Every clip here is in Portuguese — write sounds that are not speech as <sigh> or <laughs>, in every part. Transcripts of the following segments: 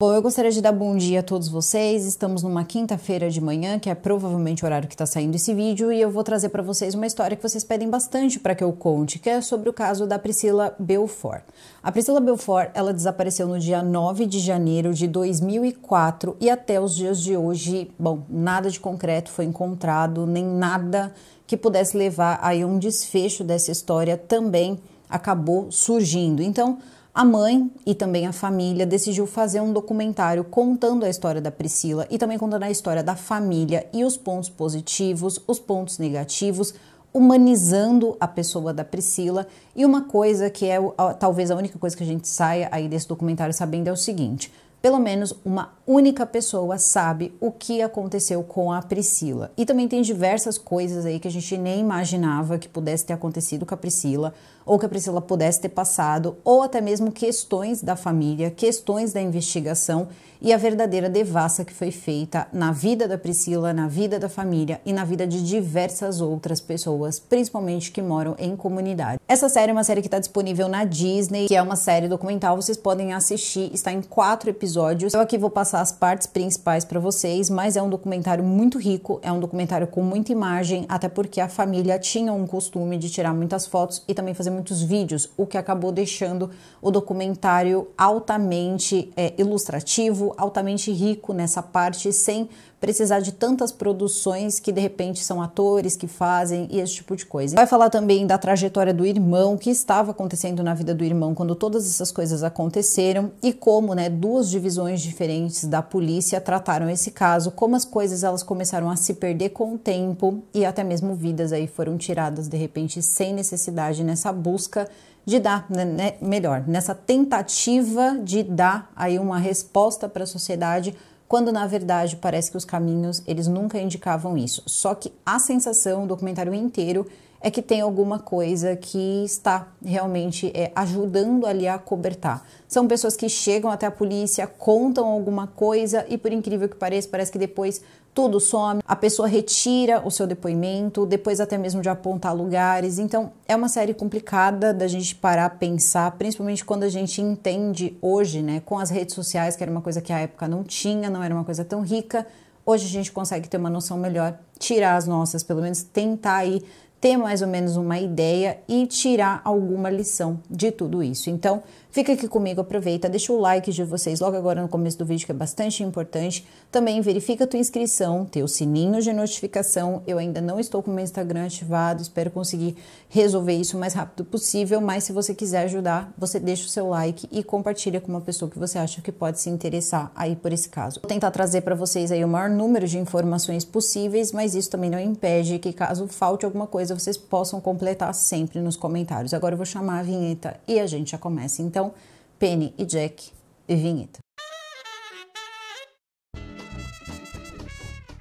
Bom, eu gostaria de dar bom dia a todos vocês. Estamos numa quinta-feira de manhã, que é provavelmente o horário que está saindo esse vídeo, e eu vou trazer para vocês uma história que vocês pedem bastante para que eu conte, que é sobre o caso da Priscila Belfort. A Priscila Belfort, ela desapareceu no dia 9 de janeiro de 2004 e até os dias de hoje, bom, nada de concreto foi encontrado, nem nada que pudesse levar a um desfecho dessa história também acabou surgindo. Então, a mãe e também a família decidiu fazer um documentário contando a história da Priscila e também contando a história da família e os pontos positivos, os pontos negativos, humanizando a pessoa da Priscila. E uma coisa que é talvez a única coisa que a gente saia aí desse documentário sabendo é o seguinte: pelo menos uma única pessoa sabe o que aconteceu com a Priscila. E também tem diversas coisas aí que a gente nem imaginava que pudesse ter acontecido com a Priscila ou que a Priscila pudesse ter passado, ou até mesmo questões da família, questões da investigação e a verdadeira devassa que foi feita na vida da Priscila, na vida da família e na vida de diversas outras pessoas, principalmente que moram em comunidade. Essa série é uma série que está disponível na Disney, que é uma série documental, vocês podem assistir, está em quatro episódios. Eu aqui vou passar as partes principais para vocês, mas é um documentário muito rico, é um documentário com muita imagem, até porque a família tinha um costume de tirar muitas fotos e também fazer muitos vídeos, o que acabou deixando o documentário altamente é, ilustrativo, altamente rico nessa parte, sem precisar de tantas produções que de repente são atores que fazem e esse tipo de coisa. Vai falar também da trajetória do irmão, que estava acontecendo na vida do irmão quando todas essas coisas aconteceram e como, né, duas divisões diferentes da polícia trataram esse caso, como as coisas elas começaram a se perder com o tempo e até mesmo vidas aí foram tiradas de repente sem necessidade nessa busca de dar, né, né melhor, nessa tentativa de dar aí uma resposta para a sociedade quando na verdade parece que os caminhos eles nunca indicavam isso. Só que a sensação, o documentário inteiro, é que tem alguma coisa que está realmente é, ajudando ali a cobertar. São pessoas que chegam até a polícia, contam alguma coisa e, por incrível que pareça, parece que depois tudo some, a pessoa retira o seu depoimento, depois até mesmo de apontar lugares. Então, é uma série complicada da gente parar a pensar, principalmente quando a gente entende hoje, né, com as redes sociais, que era uma coisa que a época não tinha, não era uma coisa tão rica. Hoje a gente consegue ter uma noção melhor, tirar as nossas, pelo menos tentar aí ter mais ou menos uma ideia e tirar alguma lição de tudo isso. Então, Fica aqui comigo, aproveita, deixa o like de vocês logo agora no começo do vídeo que é bastante importante. Também verifica a tua inscrição, teu sininho de notificação. Eu ainda não estou com o meu Instagram ativado, espero conseguir resolver isso o mais rápido possível, mas se você quiser ajudar, você deixa o seu like e compartilha com uma pessoa que você acha que pode se interessar aí por esse caso. Vou tentar trazer para vocês aí o maior número de informações possíveis, mas isso também não impede que caso falte alguma coisa, vocês possam completar sempre nos comentários. Agora eu vou chamar a vinheta e a gente já começa então então, Penny e Jack e vinheta.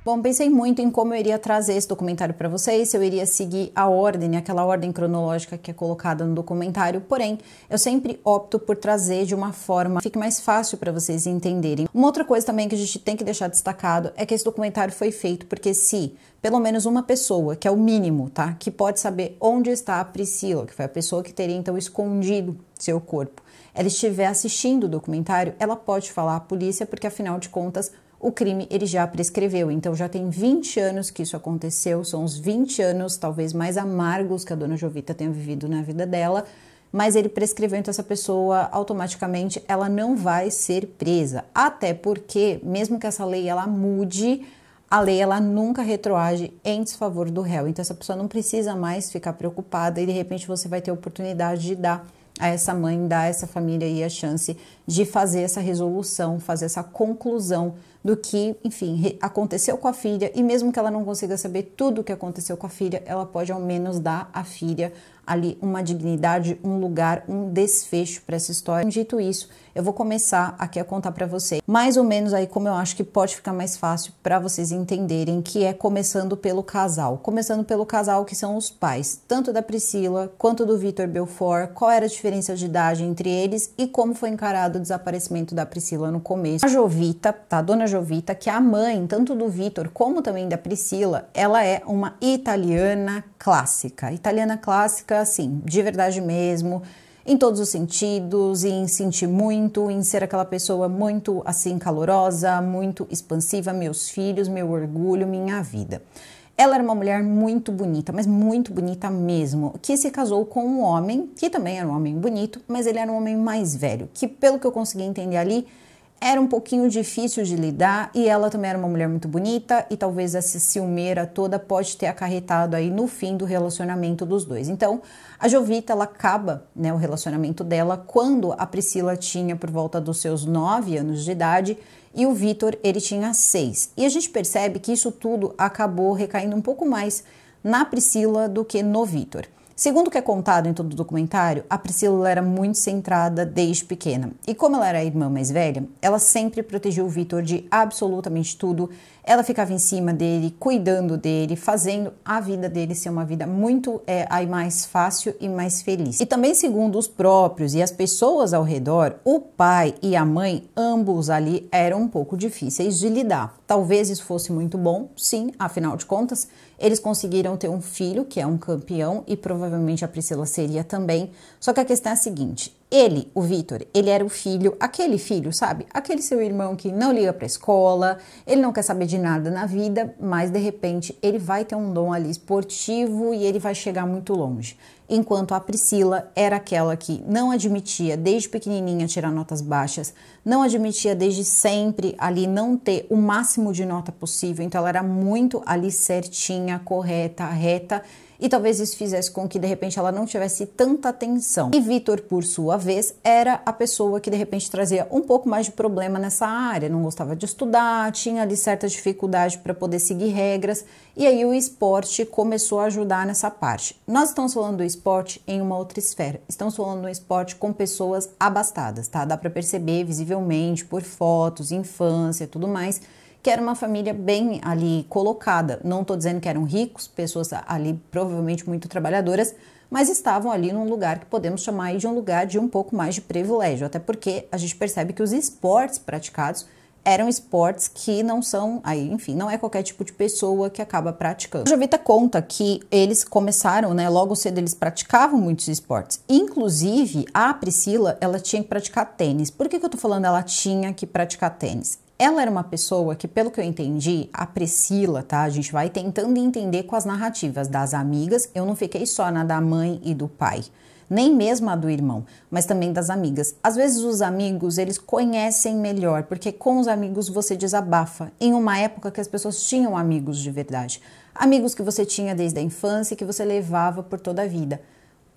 Bom, pensei muito em como eu iria trazer esse documentário para vocês, se eu iria seguir a ordem, né, aquela ordem cronológica que é colocada no documentário, porém, eu sempre opto por trazer de uma forma que fique mais fácil para vocês entenderem. Uma outra coisa também que a gente tem que deixar destacado é que esse documentário foi feito porque se pelo menos uma pessoa, que é o mínimo, tá, que pode saber onde está a Priscila, que foi a pessoa que teria então escondido seu corpo, ela estiver assistindo o documentário, ela pode falar à polícia, porque afinal de contas o crime ele já prescreveu. Então já tem 20 anos que isso aconteceu, são os 20 anos talvez mais amargos que a dona Jovita tenha vivido na vida dela, mas ele prescreveu, então essa pessoa automaticamente ela não vai ser presa. Até porque, mesmo que essa lei ela mude, a lei ela nunca retroage em desfavor do réu. Então essa pessoa não precisa mais ficar preocupada e de repente você vai ter a oportunidade de dar a essa mãe, dar a essa família aí a chance de fazer essa resolução, fazer essa conclusão do que, enfim, aconteceu com a filha e mesmo que ela não consiga saber tudo o que aconteceu com a filha, ela pode ao menos dar à filha ali uma dignidade, um lugar, um desfecho para essa história. Dito isso, eu vou começar aqui a contar para vocês, mais ou menos aí como eu acho que pode ficar mais fácil para vocês entenderem, que é começando pelo casal. Começando pelo casal que são os pais, tanto da Priscila quanto do Vitor Belfort, qual era a diferença de idade entre eles e como foi encarado o desaparecimento da Priscila no começo. A Jovita, tá? Dona Jovita, que é a mãe tanto do Vitor como também da Priscila, ela é uma italiana clássica. Italiana clássica, assim, de verdade mesmo em todos os sentidos, em sentir muito, em ser aquela pessoa muito assim calorosa, muito expansiva, meus filhos, meu orgulho, minha vida. Ela era uma mulher muito bonita, mas muito bonita mesmo, que se casou com um homem que também era um homem bonito, mas ele era um homem mais velho, que pelo que eu consegui entender ali, era um pouquinho difícil de lidar e ela também era uma mulher muito bonita e talvez essa ciumeira toda pode ter acarretado aí no fim do relacionamento dos dois. Então, a Jovita ela acaba, né, o relacionamento dela quando a Priscila tinha por volta dos seus nove anos de idade e o Vitor ele tinha seis. E a gente percebe que isso tudo acabou recaindo um pouco mais na Priscila do que no Vitor. Segundo o que é contado em todo o documentário, a Priscila era muito centrada desde pequena. E como ela era a irmã mais velha, ela sempre protegeu o Vitor de absolutamente tudo. Ela ficava em cima dele, cuidando dele, fazendo a vida dele ser uma vida muito é, aí mais fácil e mais feliz. E também, segundo os próprios e as pessoas ao redor, o pai e a mãe, ambos ali, eram um pouco difíceis de lidar. Talvez isso fosse muito bom, sim, afinal de contas, eles conseguiram ter um filho, que é um campeão, e provavelmente a Priscila seria também. Só que a questão é a seguinte: ele, o Vitor, ele era o filho, aquele filho, sabe? Aquele seu irmão que não liga pra escola, ele não quer saber de nada na vida, mas de repente ele vai ter um dom ali esportivo e ele vai chegar muito longe enquanto a Priscila era aquela que não admitia desde pequenininha tirar notas baixas, não admitia desde sempre ali não ter o máximo de nota possível, então ela era muito ali certinha, correta, reta e talvez isso fizesse com que de repente ela não tivesse tanta atenção. E Vitor, por sua vez, era a pessoa que de repente trazia um pouco mais de problema nessa área, não gostava de estudar, tinha ali certa dificuldade para poder seguir regras, e aí o esporte começou a ajudar nessa parte. Nós estamos falando do esporte em uma outra esfera, estamos falando do esporte com pessoas abastadas, tá? Dá para perceber visivelmente por fotos, infância e tudo mais que era uma família bem ali colocada. Não estou dizendo que eram ricos, pessoas ali provavelmente muito trabalhadoras, mas estavam ali num lugar que podemos chamar de um lugar de um pouco mais de privilégio, até porque a gente percebe que os esportes praticados eram esportes que não são, aí, enfim, não é qualquer tipo de pessoa que acaba praticando. Jovita conta que eles começaram, né, logo cedo eles praticavam muitos esportes. Inclusive, a Priscila, ela tinha que praticar tênis. Por que, que eu tô falando ela tinha que praticar tênis? Ela era uma pessoa que, pelo que eu entendi, a Priscila, tá? A gente vai tentando entender com as narrativas das amigas. Eu não fiquei só na da mãe e do pai nem mesmo a do irmão, mas também das amigas. Às vezes os amigos, eles conhecem melhor, porque com os amigos você desabafa, em uma época que as pessoas tinham amigos de verdade. Amigos que você tinha desde a infância e que você levava por toda a vida.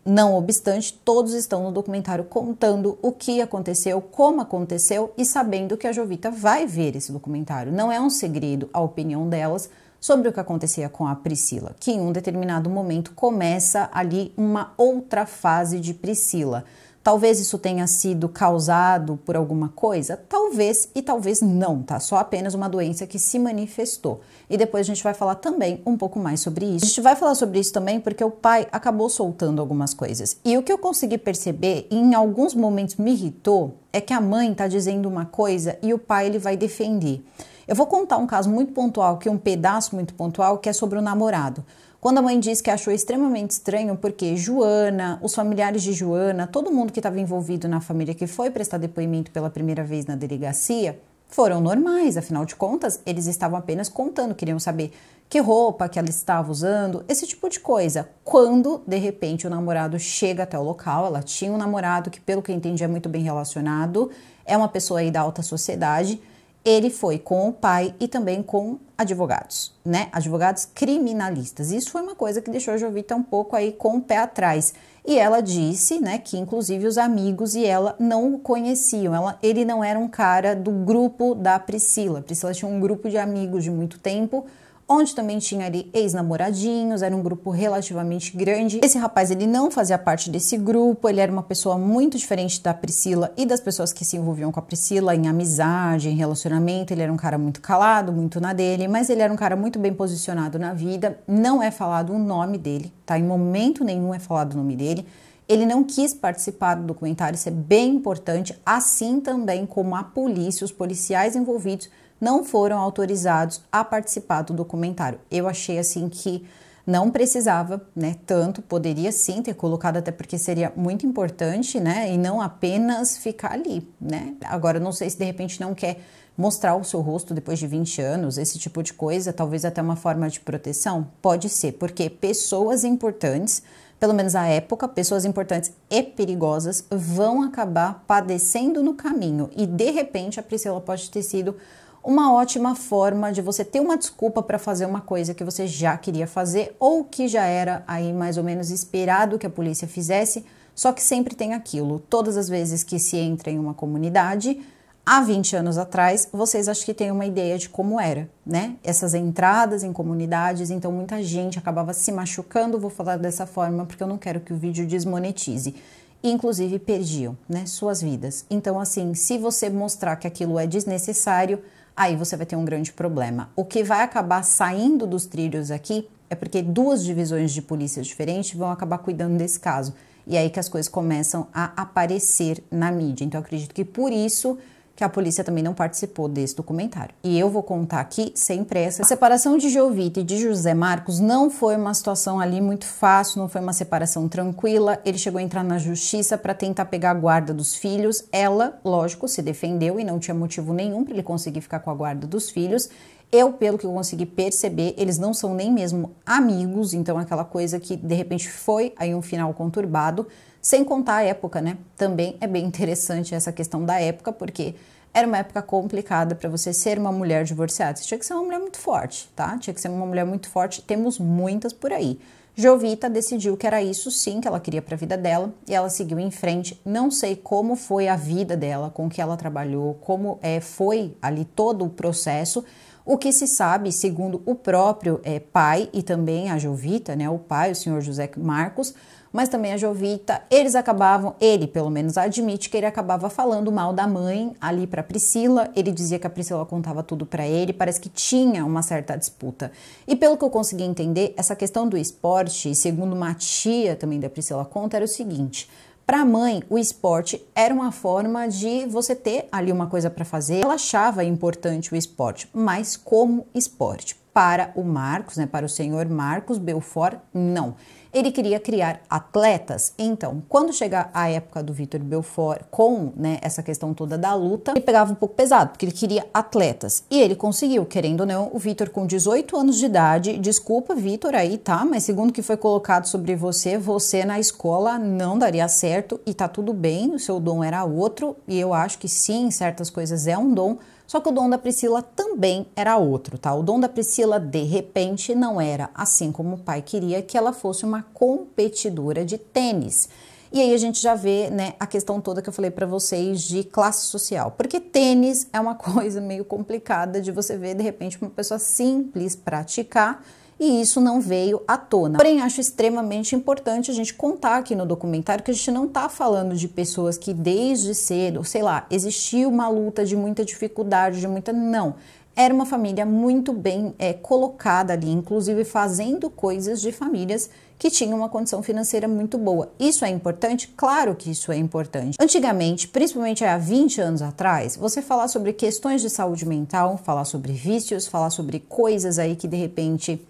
Não obstante, todos estão no documentário contando o que aconteceu, como aconteceu e sabendo que a Jovita vai ver esse documentário. Não é um segredo a opinião delas sobre o que acontecia com a Priscila, que em um determinado momento começa ali uma outra fase de Priscila. Talvez isso tenha sido causado por alguma coisa? Talvez e talvez não, tá? Só apenas uma doença que se manifestou. E depois a gente vai falar também um pouco mais sobre isso. A gente vai falar sobre isso também porque o pai acabou soltando algumas coisas. E o que eu consegui perceber, e em alguns momentos me irritou, é que a mãe tá dizendo uma coisa e o pai ele vai defender. Eu vou contar um caso muito pontual, que é um pedaço muito pontual, que é sobre o namorado. Quando a mãe disse que achou extremamente estranho porque Joana, os familiares de Joana, todo mundo que estava envolvido na família que foi prestar depoimento pela primeira vez na delegacia, foram normais, afinal de contas, eles estavam apenas contando, queriam saber que roupa que ela estava usando, esse tipo de coisa. Quando, de repente, o namorado chega até o local, ela tinha um namorado que, pelo que eu entendi, é muito bem relacionado, é uma pessoa aí da alta sociedade, ele foi com o pai e também com advogados, né? Advogados criminalistas. Isso foi uma coisa que deixou a Jovita um pouco aí com o pé atrás. E ela disse, né, que inclusive os amigos e ela não o conheciam. Ela, ele não era um cara do grupo da Priscila. Priscila tinha um grupo de amigos de muito tempo onde também tinha ali ex-namoradinhos, era um grupo relativamente grande. Esse rapaz ele não fazia parte desse grupo, ele era uma pessoa muito diferente da Priscila e das pessoas que se envolviam com a Priscila em amizade, em relacionamento. Ele era um cara muito calado, muito na dele, mas ele era um cara muito bem posicionado na vida. Não é falado o nome dele, tá? Em momento nenhum é falado o nome dele. Ele não quis participar do documentário, isso é bem importante, assim também como a polícia, os policiais envolvidos não foram autorizados a participar do documentário. Eu achei assim que não precisava, né? Tanto poderia sim ter colocado até porque seria muito importante, né? E não apenas ficar ali, né? Agora não sei se de repente não quer mostrar o seu rosto depois de 20 anos, esse tipo de coisa, talvez até uma forma de proteção, pode ser, porque pessoas importantes pelo menos à época, pessoas importantes e perigosas vão acabar padecendo no caminho. E de repente a Priscila pode ter sido uma ótima forma de você ter uma desculpa para fazer uma coisa que você já queria fazer ou que já era aí mais ou menos esperado que a polícia fizesse, só que sempre tem aquilo. Todas as vezes que se entra em uma comunidade, há 20 anos atrás, vocês acho que têm uma ideia de como era, né? Essas entradas em comunidades, então muita gente acabava se machucando, vou falar dessa forma porque eu não quero que o vídeo desmonetize. Inclusive perdiam, né, suas vidas. Então assim, se você mostrar que aquilo é desnecessário, aí você vai ter um grande problema. O que vai acabar saindo dos trilhos aqui é porque duas divisões de polícia diferentes vão acabar cuidando desse caso. E é aí que as coisas começam a aparecer na mídia. Então, acredito que por isso que a polícia também não participou desse documentário. E eu vou contar aqui sem pressa. A separação de Jovita e de José Marcos não foi uma situação ali muito fácil, não foi uma separação tranquila. Ele chegou a entrar na justiça para tentar pegar a guarda dos filhos. Ela, lógico, se defendeu e não tinha motivo nenhum para ele conseguir ficar com a guarda dos filhos. Eu, pelo que eu consegui perceber, eles não são nem mesmo amigos, então é aquela coisa que de repente foi aí um final conturbado. Sem contar a época, né? Também é bem interessante essa questão da época, porque era uma época complicada para você ser uma mulher divorciada. Você tinha que ser uma mulher muito forte, tá? Tinha que ser uma mulher muito forte. Temos muitas por aí. Jovita decidiu que era isso sim que ela queria para a vida dela e ela seguiu em frente. Não sei como foi a vida dela, com que ela trabalhou, como é, foi ali todo o processo. O que se sabe, segundo o próprio é, pai e também a Jovita, né, o pai, o senhor José Marcos, mas também a Jovita, eles acabavam, ele pelo menos admite que ele acabava falando mal da mãe ali para Priscila, ele dizia que a Priscila contava tudo para ele, parece que tinha uma certa disputa. E pelo que eu consegui entender, essa questão do esporte, segundo uma tia também da Priscila conta, era o seguinte: para a mãe, o esporte era uma forma de você ter ali uma coisa para fazer. Ela achava importante o esporte, mas como esporte? Para o Marcos, né, para o senhor Marcos Belfort, não ele queria criar atletas. Então, quando chega a época do Vitor Belfort com né, essa questão toda da luta, ele pegava um pouco pesado, porque ele queria atletas. E ele conseguiu, querendo ou não, o Vitor com 18 anos de idade. Desculpa, Vitor, aí tá, mas segundo o que foi colocado sobre você, você na escola não daria certo e tá tudo bem, o seu dom era outro. E eu acho que sim, certas coisas é um dom, só que o dom da Priscila também era outro, tá? O dom da Priscila, de repente, não era assim como o pai queria que ela fosse uma competidora de tênis. E aí a gente já vê, né, a questão toda que eu falei para vocês de classe social, porque tênis é uma <laughs> coisa meio complicada de você ver de repente uma pessoa simples praticar e isso não veio à tona. Porém, acho extremamente importante a gente contar aqui no documentário que a gente não está falando de pessoas que desde cedo, sei lá, existiu uma luta de muita dificuldade, de muita. Não era uma família muito bem é, colocada ali, inclusive fazendo coisas de famílias que tinham uma condição financeira muito boa. Isso é importante? Claro que isso é importante. Antigamente, principalmente há 20 anos atrás, você falar sobre questões de saúde mental, falar sobre vícios, falar sobre coisas aí que de repente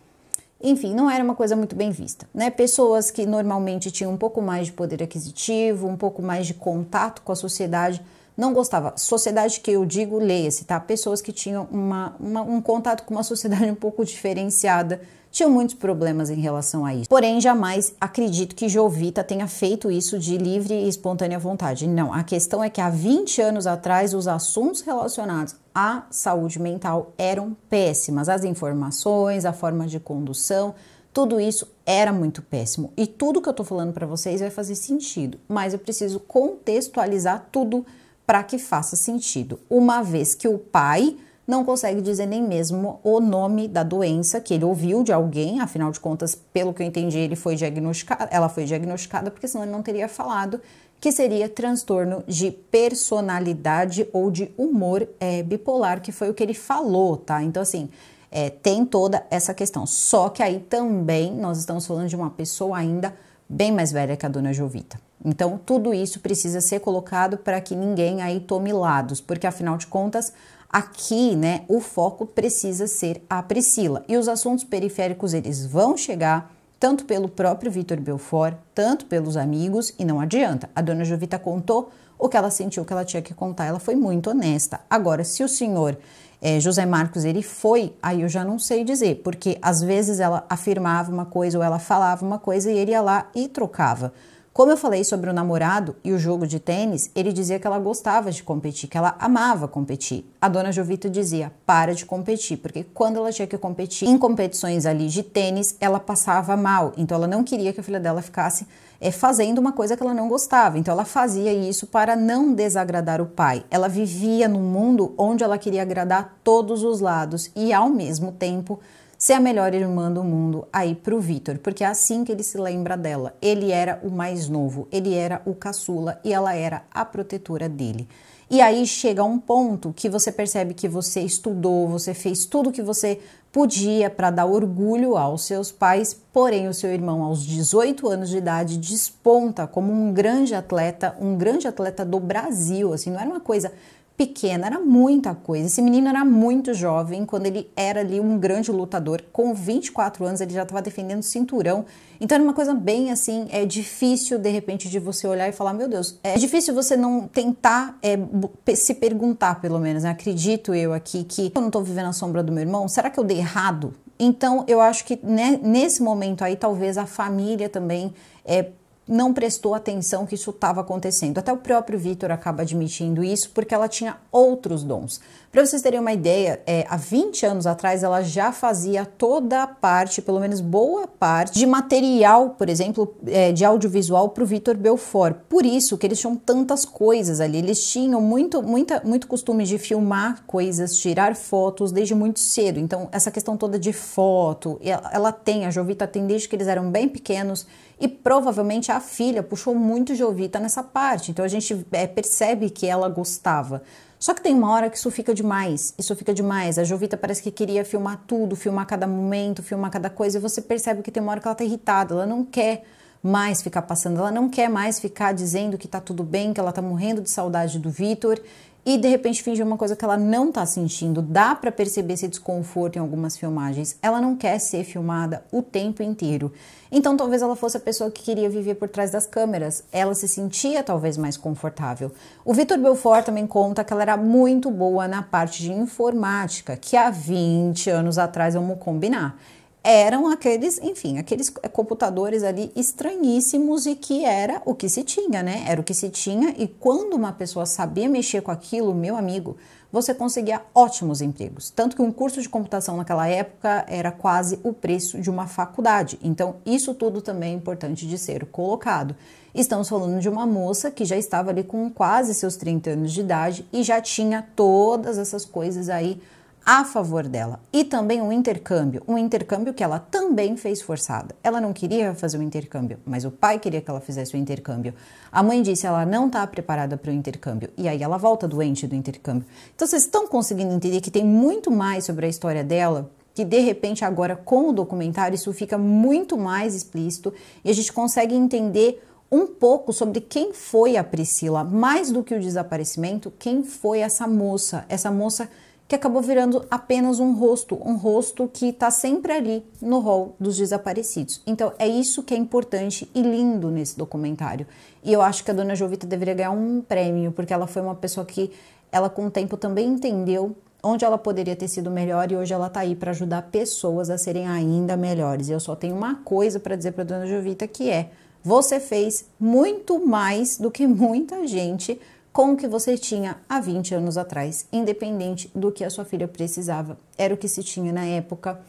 enfim, não era uma coisa muito bem vista, né? Pessoas que normalmente tinham um pouco mais de poder aquisitivo, um pouco mais de contato com a sociedade, não gostava. Sociedade que eu digo, leia-se, tá? Pessoas que tinham uma, uma, um contato com uma sociedade um pouco diferenciada, tinham muitos problemas em relação a isso. Porém, jamais acredito que Jovita tenha feito isso de livre e espontânea vontade. Não, a questão é que há 20 anos atrás, os assuntos relacionados a saúde mental eram péssimas. As informações, a forma de condução, tudo isso era muito péssimo. E tudo que eu tô falando para vocês vai fazer sentido, mas eu preciso contextualizar tudo para que faça sentido. Uma vez que o pai não consegue dizer nem mesmo o nome da doença que ele ouviu de alguém, afinal de contas, pelo que eu entendi, ele foi diagnosticado, ela foi diagnosticada, porque senão ele não teria falado que seria transtorno de personalidade ou de humor é, bipolar, que foi o que ele falou, tá? Então, assim, é, tem toda essa questão. Só que aí também nós estamos falando de uma pessoa ainda bem mais velha que a dona Jovita. Então, tudo isso precisa ser colocado para que ninguém aí tome lados, porque afinal de contas, aqui, né, o foco precisa ser a Priscila. E os assuntos periféricos eles vão chegar tanto pelo próprio Vitor Belfort, tanto pelos amigos, e não adianta. A dona Jovita contou o que ela sentiu que ela tinha que contar, ela foi muito honesta. Agora, se o senhor é, José Marcos ele foi, aí eu já não sei dizer, porque às vezes ela afirmava uma coisa ou ela falava uma coisa e ele ia lá e trocava. Como eu falei sobre o namorado e o jogo de tênis, ele dizia que ela gostava de competir, que ela amava competir. A dona Jovita dizia: para de competir, porque quando ela tinha que competir em competições ali de tênis, ela passava mal. Então ela não queria que a filha dela ficasse é, fazendo uma coisa que ela não gostava. Então ela fazia isso para não desagradar o pai. Ela vivia num mundo onde ela queria agradar todos os lados e ao mesmo tempo ser a melhor irmã do mundo aí pro Vitor, porque é assim que ele se lembra dela. Ele era o mais novo, ele era o caçula e ela era a protetora dele. E aí chega um ponto que você percebe que você estudou, você fez tudo que você podia para dar orgulho aos seus pais, porém o seu irmão aos 18 anos de idade desponta como um grande atleta, um grande atleta do Brasil, assim, não era uma coisa pequena, era muita coisa. Esse menino era muito jovem quando ele era ali um grande lutador. Com 24 anos ele já estava defendendo cinturão. Então era uma coisa bem assim, é difícil de repente de você olhar e falar, meu Deus, é difícil você não tentar é, se perguntar pelo menos, né? acredito eu aqui que eu não estou vivendo a sombra do meu irmão. Será que eu dei errado? Então eu acho que né, nesse momento aí talvez a família também é, não prestou atenção que isso estava acontecendo. Até o próprio Vitor acaba admitindo isso porque ela tinha outros dons. Para vocês terem uma ideia, é, há 20 anos atrás ela já fazia toda a parte, pelo menos boa parte, de material, por exemplo, é, de audiovisual para o Vitor Belfort. Por isso que eles tinham tantas coisas ali. Eles tinham muito, muita, muito costume de filmar coisas, tirar fotos desde muito cedo. Então, essa questão toda de foto, ela, ela tem, a Jovita tem desde que eles eram bem pequenos e provavelmente a filha puxou muito Jovita nessa parte. Então a gente é, percebe que ela gostava. Só que tem uma hora que isso fica demais, isso fica demais. A Jovita parece que queria filmar tudo, filmar cada momento, filmar cada coisa, e você percebe que tem uma hora que ela tá irritada, ela não quer mais ficar passando, ela não quer mais ficar dizendo que tá tudo bem, que ela tá morrendo de saudade do Vitor, e de repente fingir uma coisa que ela não tá sentindo. Dá para perceber esse desconforto em algumas filmagens. Ela não quer ser filmada o tempo inteiro. Então talvez ela fosse a pessoa que queria viver por trás das câmeras. Ela se sentia talvez mais confortável. O Vitor Belfort também conta que ela era muito boa na parte de informática, que há 20 anos atrás vamos combinar eram aqueles, enfim, aqueles eh, computadores ali estranhíssimos e que era o que se tinha, né? Era o que se tinha e quando uma pessoa sabia mexer com aquilo, meu amigo, você conseguia ótimos empregos. Tanto que um curso de computação naquela época era quase o preço de uma faculdade. Então, isso tudo também é importante de ser colocado. Estamos falando de uma moça que já estava ali com quase seus 30 anos de idade e já tinha todas essas coisas aí a favor dela. E também um intercâmbio, um intercâmbio que ela também fez forçada. Ela não queria fazer o um intercâmbio, mas o pai queria que ela fizesse o um intercâmbio. A mãe disse ela não está preparada para o intercâmbio e aí ela volta doente do intercâmbio. Então vocês estão conseguindo entender que tem muito mais sobre a história dela que de repente agora com o documentário isso fica muito mais explícito e a gente consegue entender um pouco sobre quem foi a Priscila, mais do que o desaparecimento, quem foi essa moça, essa moça que acabou virando apenas um rosto, um rosto que está sempre ali no rol dos desaparecidos. Então é isso que é importante e lindo nesse documentário. E eu acho que a dona Jovita deveria ganhar um prêmio, porque ela foi uma pessoa que ela com o tempo também entendeu onde ela poderia ter sido melhor e hoje ela está aí para ajudar pessoas a serem ainda melhores. E eu só tenho uma coisa para dizer para dona Jovita que é: você fez muito mais do que muita gente com o que você tinha há 20 anos atrás, independente do que a sua filha precisava. Era o que se tinha na época.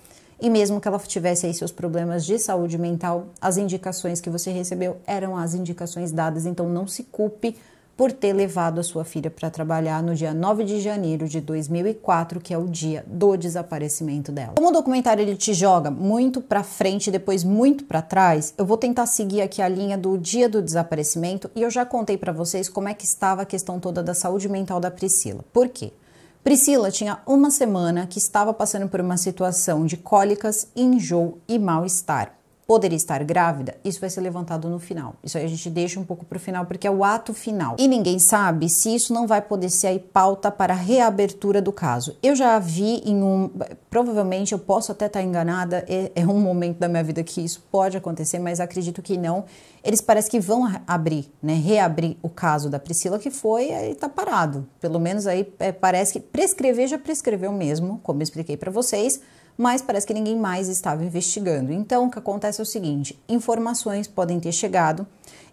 E mesmo que ela tivesse aí seus problemas de saúde mental, as indicações que você recebeu eram as indicações dadas, então não se culpe por ter levado a sua filha para trabalhar no dia 9 de janeiro de 2004, que é o dia do desaparecimento dela. Como o documentário ele te joga muito para frente e depois muito para trás, eu vou tentar seguir aqui a linha do dia do desaparecimento e eu já contei para vocês como é que estava a questão toda da saúde mental da Priscila. Por quê? Priscila tinha uma semana que estava passando por uma situação de cólicas, enjoo e mal-estar poderia estar grávida, isso vai ser levantado no final. Isso aí a gente deixa um pouco para o final, porque é o ato final. E ninguém sabe se isso não vai poder ser aí pauta para a reabertura do caso. Eu já vi em um. Provavelmente eu posso até estar enganada, é, é um momento da minha vida que isso pode acontecer, mas acredito que não. Eles parecem que vão abrir, né? Reabrir o caso da Priscila, que foi, e tá parado. Pelo menos aí é, parece que prescrever já prescreveu mesmo, como eu expliquei para vocês mas parece que ninguém mais estava investigando. Então, o que acontece é o seguinte: informações podem ter chegado.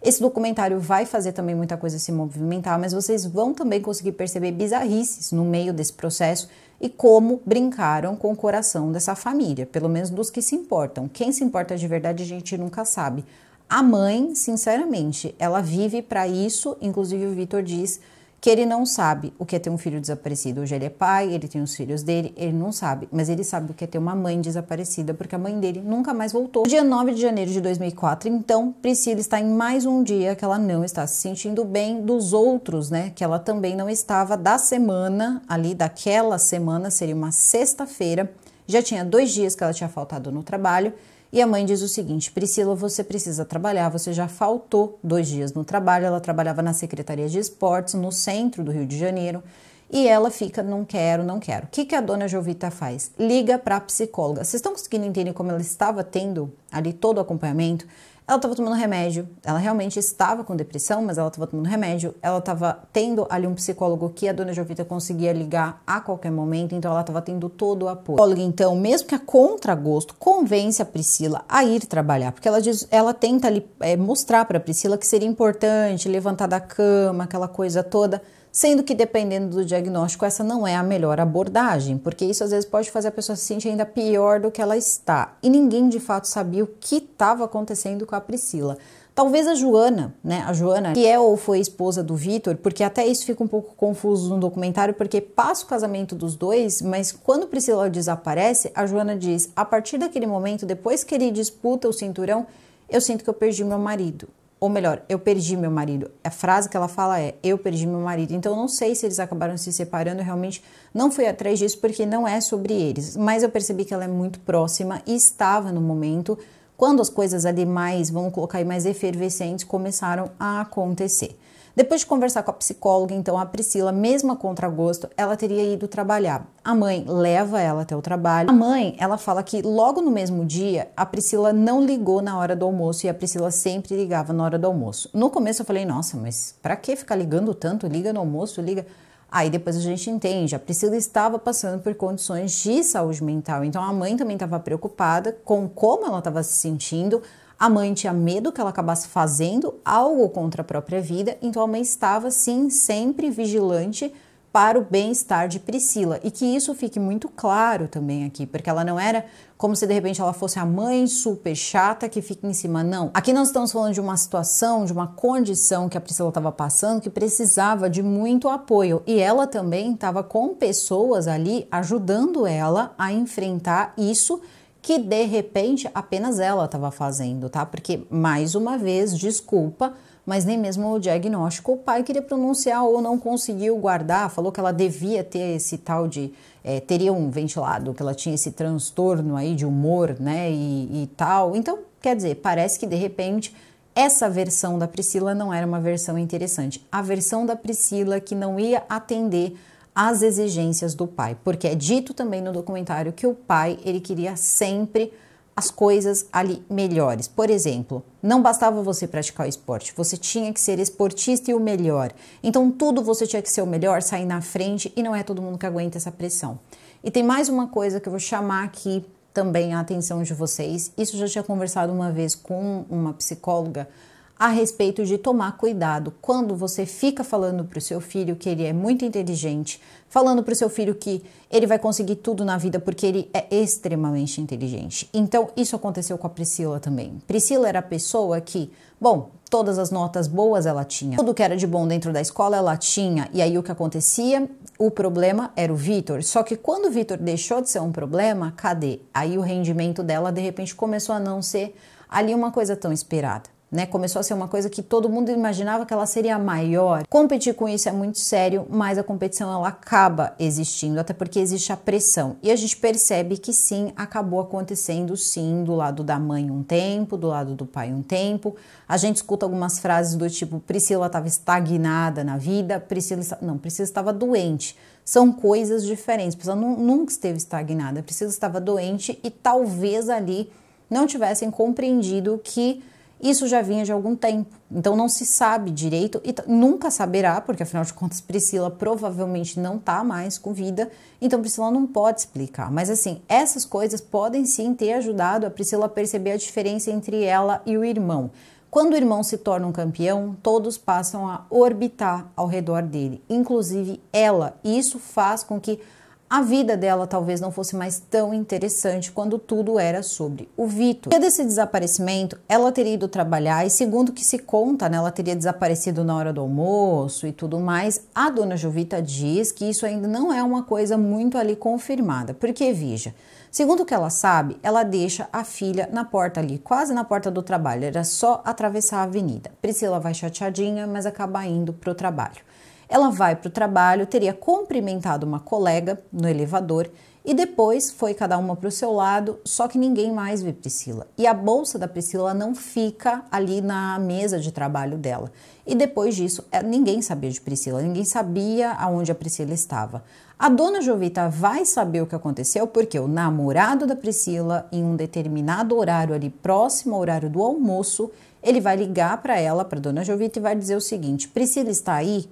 Esse documentário vai fazer também muita coisa se movimentar, mas vocês vão também conseguir perceber bizarrices no meio desse processo e como brincaram com o coração dessa família, pelo menos dos que se importam. Quem se importa de verdade a gente nunca sabe. A mãe, sinceramente, ela vive para isso, inclusive o Vitor diz que ele não sabe o que é ter um filho desaparecido. Hoje ele é pai, ele tem os filhos dele, ele não sabe, mas ele sabe o que é ter uma mãe desaparecida, porque a mãe dele nunca mais voltou. dia 9 de janeiro de 2004, então, Priscila está em mais um dia que ela não está se sentindo bem dos outros, né? Que ela também não estava da semana ali, daquela semana, seria uma sexta-feira. Já tinha dois dias que ela tinha faltado no trabalho e a mãe diz o seguinte: Priscila, você precisa trabalhar, você já faltou dois dias no trabalho. Ela trabalhava na Secretaria de Esportes, no centro do Rio de Janeiro, e ela fica: não quero, não quero. O que, que a dona Jovita faz? Liga para a psicóloga. Vocês estão conseguindo entender como ela estava tendo ali todo o acompanhamento? Ela estava tomando remédio, ela realmente estava com depressão, mas ela estava tomando remédio, ela estava tendo ali um psicólogo que a dona Jovita conseguia ligar a qualquer momento, então ela estava tendo todo o apoio. Psicóloga, então, mesmo que a contragosto, convence a Priscila a ir trabalhar, porque ela, diz, ela tenta ali, é, mostrar para a Priscila que seria importante levantar da cama, aquela coisa toda sendo que dependendo do diagnóstico, essa não é a melhor abordagem, porque isso às vezes pode fazer a pessoa se sentir ainda pior do que ela está. E ninguém de fato sabia o que estava acontecendo com a Priscila. Talvez a Joana, né? A Joana, que é ou foi esposa do Vitor, porque até isso fica um pouco confuso no documentário, porque passa o casamento dos dois, mas quando Priscila desaparece, a Joana diz: a partir daquele momento, depois que ele disputa o cinturão, eu sinto que eu perdi meu marido ou melhor, eu perdi meu marido. A frase que ela fala é: eu perdi meu marido. Então, não sei se eles acabaram se separando. realmente não fui atrás disso porque não é sobre eles. Mas eu percebi que ela é muito próxima e estava no momento quando as coisas ali mais, vamos colocar aí, mais efervescentes começaram a acontecer. Depois de conversar com a psicóloga, então a Priscila, mesmo a contragosto, ela teria ido trabalhar. A mãe leva ela até o trabalho. A mãe, ela fala que logo no mesmo dia, a Priscila não ligou na hora do almoço e a Priscila sempre ligava na hora do almoço. No começo eu falei: "Nossa, mas para que ficar ligando tanto? Liga no almoço, liga Aí depois a gente entende, a Priscila estava passando por condições de saúde mental, então a mãe também estava preocupada com como ela estava se sentindo, a mãe tinha medo que ela acabasse fazendo algo contra a própria vida, então a mãe estava sim sempre vigilante para o bem-estar de Priscila. E que isso fique muito claro também aqui, porque ela não era como se de repente ela fosse a mãe super chata que fica em cima, não. Aqui nós estamos falando de uma situação, de uma condição que a Priscila estava passando que precisava de muito apoio. E ela também estava com pessoas ali ajudando ela a enfrentar isso que de repente apenas ela estava fazendo, tá? Porque mais uma vez, desculpa, mas nem mesmo o diagnóstico o pai queria pronunciar ou não conseguiu guardar, falou que ela devia ter esse tal de é, teria um ventilado, que ela tinha esse transtorno aí de humor, né? E, e tal. Então, quer dizer, parece que de repente essa versão da Priscila não era uma versão interessante. A versão da Priscila que não ia atender as exigências do pai, porque é dito também no documentário que o pai ele queria sempre as coisas ali melhores. Por exemplo, não bastava você praticar o esporte, você tinha que ser esportista e o melhor. Então tudo você tinha que ser o melhor, sair na frente e não é todo mundo que aguenta essa pressão. E tem mais uma coisa que eu vou chamar aqui também a atenção de vocês. Isso eu já tinha conversado uma vez com uma psicóloga a respeito de tomar cuidado quando você fica falando para o seu filho que ele é muito inteligente, falando para o seu filho que ele vai conseguir tudo na vida porque ele é extremamente inteligente. Então, isso aconteceu com a Priscila também. Priscila era a pessoa que, bom, todas as notas boas ela tinha, tudo que era de bom dentro da escola ela tinha, e aí o que acontecia? O problema era o Vitor. Só que quando o Vitor deixou de ser um problema, cadê? Aí o rendimento dela de repente começou a não ser ali uma coisa tão esperada. Né? Começou a ser uma coisa que todo mundo imaginava que ela seria maior. Competir com isso é muito sério, mas a competição ela acaba existindo, até porque existe a pressão. E a gente percebe que sim, acabou acontecendo sim, do lado da mãe um tempo, do lado do pai um tempo. A gente escuta algumas frases do tipo Priscila estava estagnada na vida, Priscila não, Priscila estava doente. São coisas diferentes. Priscila nunca esteve estagnada, Priscila estava doente e talvez ali não tivessem compreendido que isso já vinha de algum tempo, então não se sabe direito e nunca saberá, porque afinal de contas Priscila provavelmente não está mais com vida, então Priscila não pode explicar. Mas assim, essas coisas podem sim ter ajudado a Priscila a perceber a diferença entre ela e o irmão. Quando o irmão se torna um campeão, todos passam a orbitar ao redor dele, inclusive ela, e isso faz com que a vida dela talvez não fosse mais tão interessante quando tudo era sobre o Vitor. Dia desse desaparecimento, ela teria ido trabalhar e, segundo o que se conta, né, ela teria desaparecido na hora do almoço e tudo mais. A dona Jovita diz que isso ainda não é uma coisa muito ali confirmada, porque veja, segundo o que ela sabe, ela deixa a filha na porta ali, quase na porta do trabalho, era só atravessar a avenida. Priscila vai chateadinha, mas acaba indo pro trabalho. Ela vai para o trabalho, teria cumprimentado uma colega no elevador e depois foi cada uma para o seu lado, só que ninguém mais vê Priscila. E a bolsa da Priscila não fica ali na mesa de trabalho dela. E depois disso, é, ninguém sabia de Priscila, ninguém sabia aonde a Priscila estava. A dona Jovita vai saber o que aconteceu porque o namorado da Priscila, em um determinado horário ali próximo ao horário do almoço, ele vai ligar para ela, para dona Jovita e vai dizer o seguinte: Priscila está aí?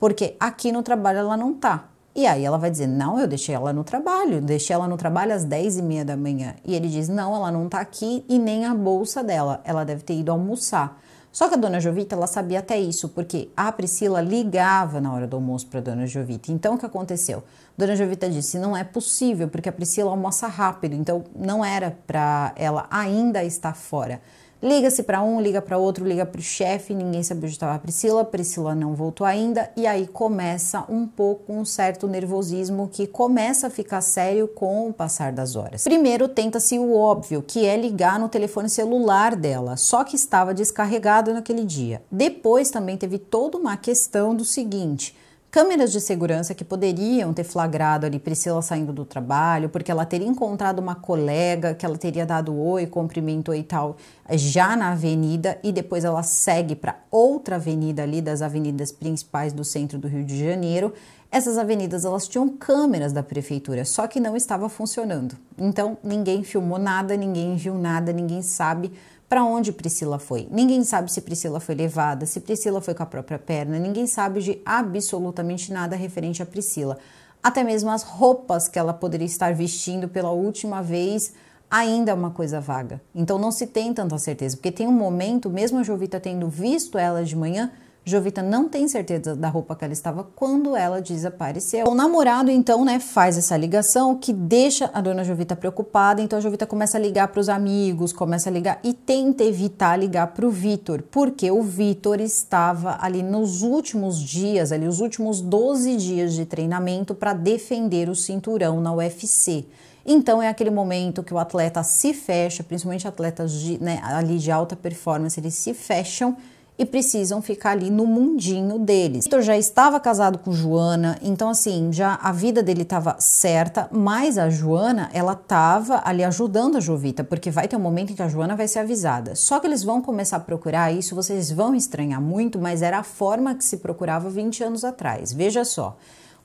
Porque aqui no trabalho ela não tá. E aí ela vai dizer, não, eu deixei ela no trabalho, deixei ela no trabalho às 10 e meia da manhã. E ele diz, não, ela não tá aqui e nem a bolsa dela, ela deve ter ido almoçar. Só que a dona Jovita, ela sabia até isso, porque a Priscila ligava na hora do almoço para dona Jovita. Então, o que aconteceu? Dona Jovita disse, não é possível, porque a Priscila almoça rápido, então não era para ela ainda estar fora. Liga-se para um, liga para outro, liga para o chefe, ninguém sabia onde estava a Priscila, Priscila não voltou ainda, e aí começa um pouco um certo nervosismo que começa a ficar sério com o passar das horas. Primeiro tenta-se o óbvio, que é ligar no telefone celular dela, só que estava descarregado naquele dia. Depois também teve toda uma questão do seguinte: Câmeras de segurança que poderiam ter flagrado ali Priscila saindo do trabalho, porque ela teria encontrado uma colega que ela teria dado oi, cumprimentou e tal, já na avenida, e depois ela segue para outra avenida ali das avenidas principais do centro do Rio de Janeiro. Essas avenidas elas tinham câmeras da prefeitura, só que não estava funcionando. Então ninguém filmou nada, ninguém viu nada, ninguém sabe para onde Priscila foi. Ninguém sabe se Priscila foi levada, se Priscila foi com a própria perna, ninguém sabe de absolutamente nada referente a Priscila. Até mesmo as roupas que ela poderia estar vestindo pela última vez ainda é uma coisa vaga. Então não se tem tanta certeza, porque tem um momento, mesmo a Jovita tendo visto ela de manhã, Jovita não tem certeza da roupa que ela estava quando ela desapareceu. O namorado então, né, faz essa ligação que deixa a dona Jovita preocupada. Então a Jovita começa a ligar para os amigos, começa a ligar e tenta evitar ligar para o Vitor, porque o Vitor estava ali nos últimos dias, ali os últimos 12 dias de treinamento para defender o cinturão na UFC. Então é aquele momento que o atleta se fecha, principalmente atletas de, né, ali de alta performance, eles se fecham e precisam ficar ali no mundinho deles. Vitor já estava casado com Joana, então assim, já a vida dele estava certa, mas a Joana, ela estava ali ajudando a Jovita, porque vai ter um momento em que a Joana vai ser avisada. Só que eles vão começar a procurar isso, vocês vão estranhar muito, mas era a forma que se procurava 20 anos atrás. Veja só.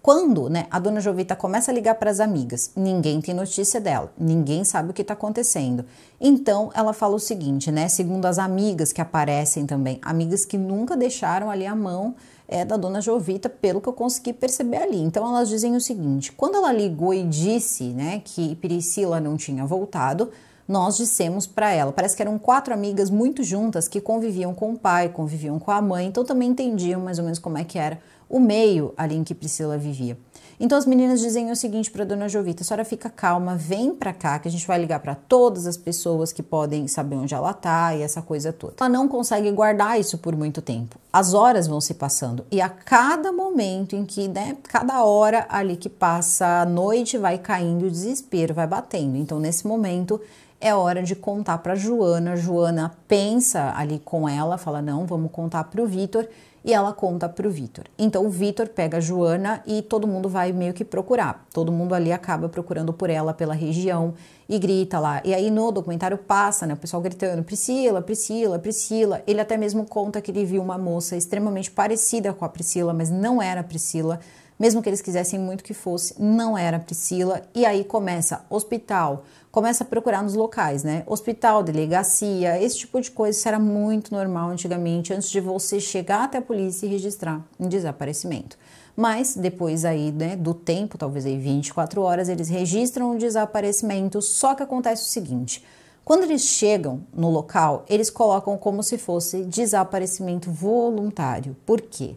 Quando né, a dona Jovita começa a ligar para as amigas, ninguém tem notícia dela, ninguém sabe o que está acontecendo. Então ela fala o seguinte, né? Segundo as amigas que aparecem também, amigas que nunca deixaram ali a mão é, da dona Jovita, pelo que eu consegui perceber ali. Então elas dizem o seguinte: quando ela ligou e disse né, que Priscila não tinha voltado, nós dissemos para ela. Parece que eram quatro amigas muito juntas que conviviam com o pai, conviviam com a mãe, então também entendiam mais ou menos como é que era o meio ali em que Priscila vivia. Então as meninas dizem o seguinte para Dona Jovita: a senhora fica calma, vem para cá que a gente vai ligar para todas as pessoas que podem saber onde ela tá e essa coisa toda. Ela não consegue guardar isso por muito tempo. As horas vão se passando e a cada momento em que, né, cada hora ali que passa a noite vai caindo o desespero, vai batendo. Então nesse momento é hora de contar para Joana. Joana pensa ali com ela, fala: "Não, vamos contar para o Vitor" e ela conta para o Vitor. Então o Vitor pega a Joana e todo mundo vai meio que procurar. Todo mundo ali acaba procurando por ela pela região e grita lá. E aí no documentário passa, né, o pessoal gritando: "Priscila, Priscila, Priscila". Ele até mesmo conta que ele viu uma moça extremamente parecida com a Priscila, mas não era a Priscila. Mesmo que eles quisessem muito que fosse, não era a Priscila. E aí começa hospital, começa a procurar nos locais, né? Hospital, delegacia, esse tipo de coisa isso era muito normal antigamente, antes de você chegar até a polícia e registrar um desaparecimento. Mas depois aí, né, do tempo, talvez aí 24 horas, eles registram o desaparecimento, só que acontece o seguinte: quando eles chegam no local, eles colocam como se fosse desaparecimento voluntário. Por quê?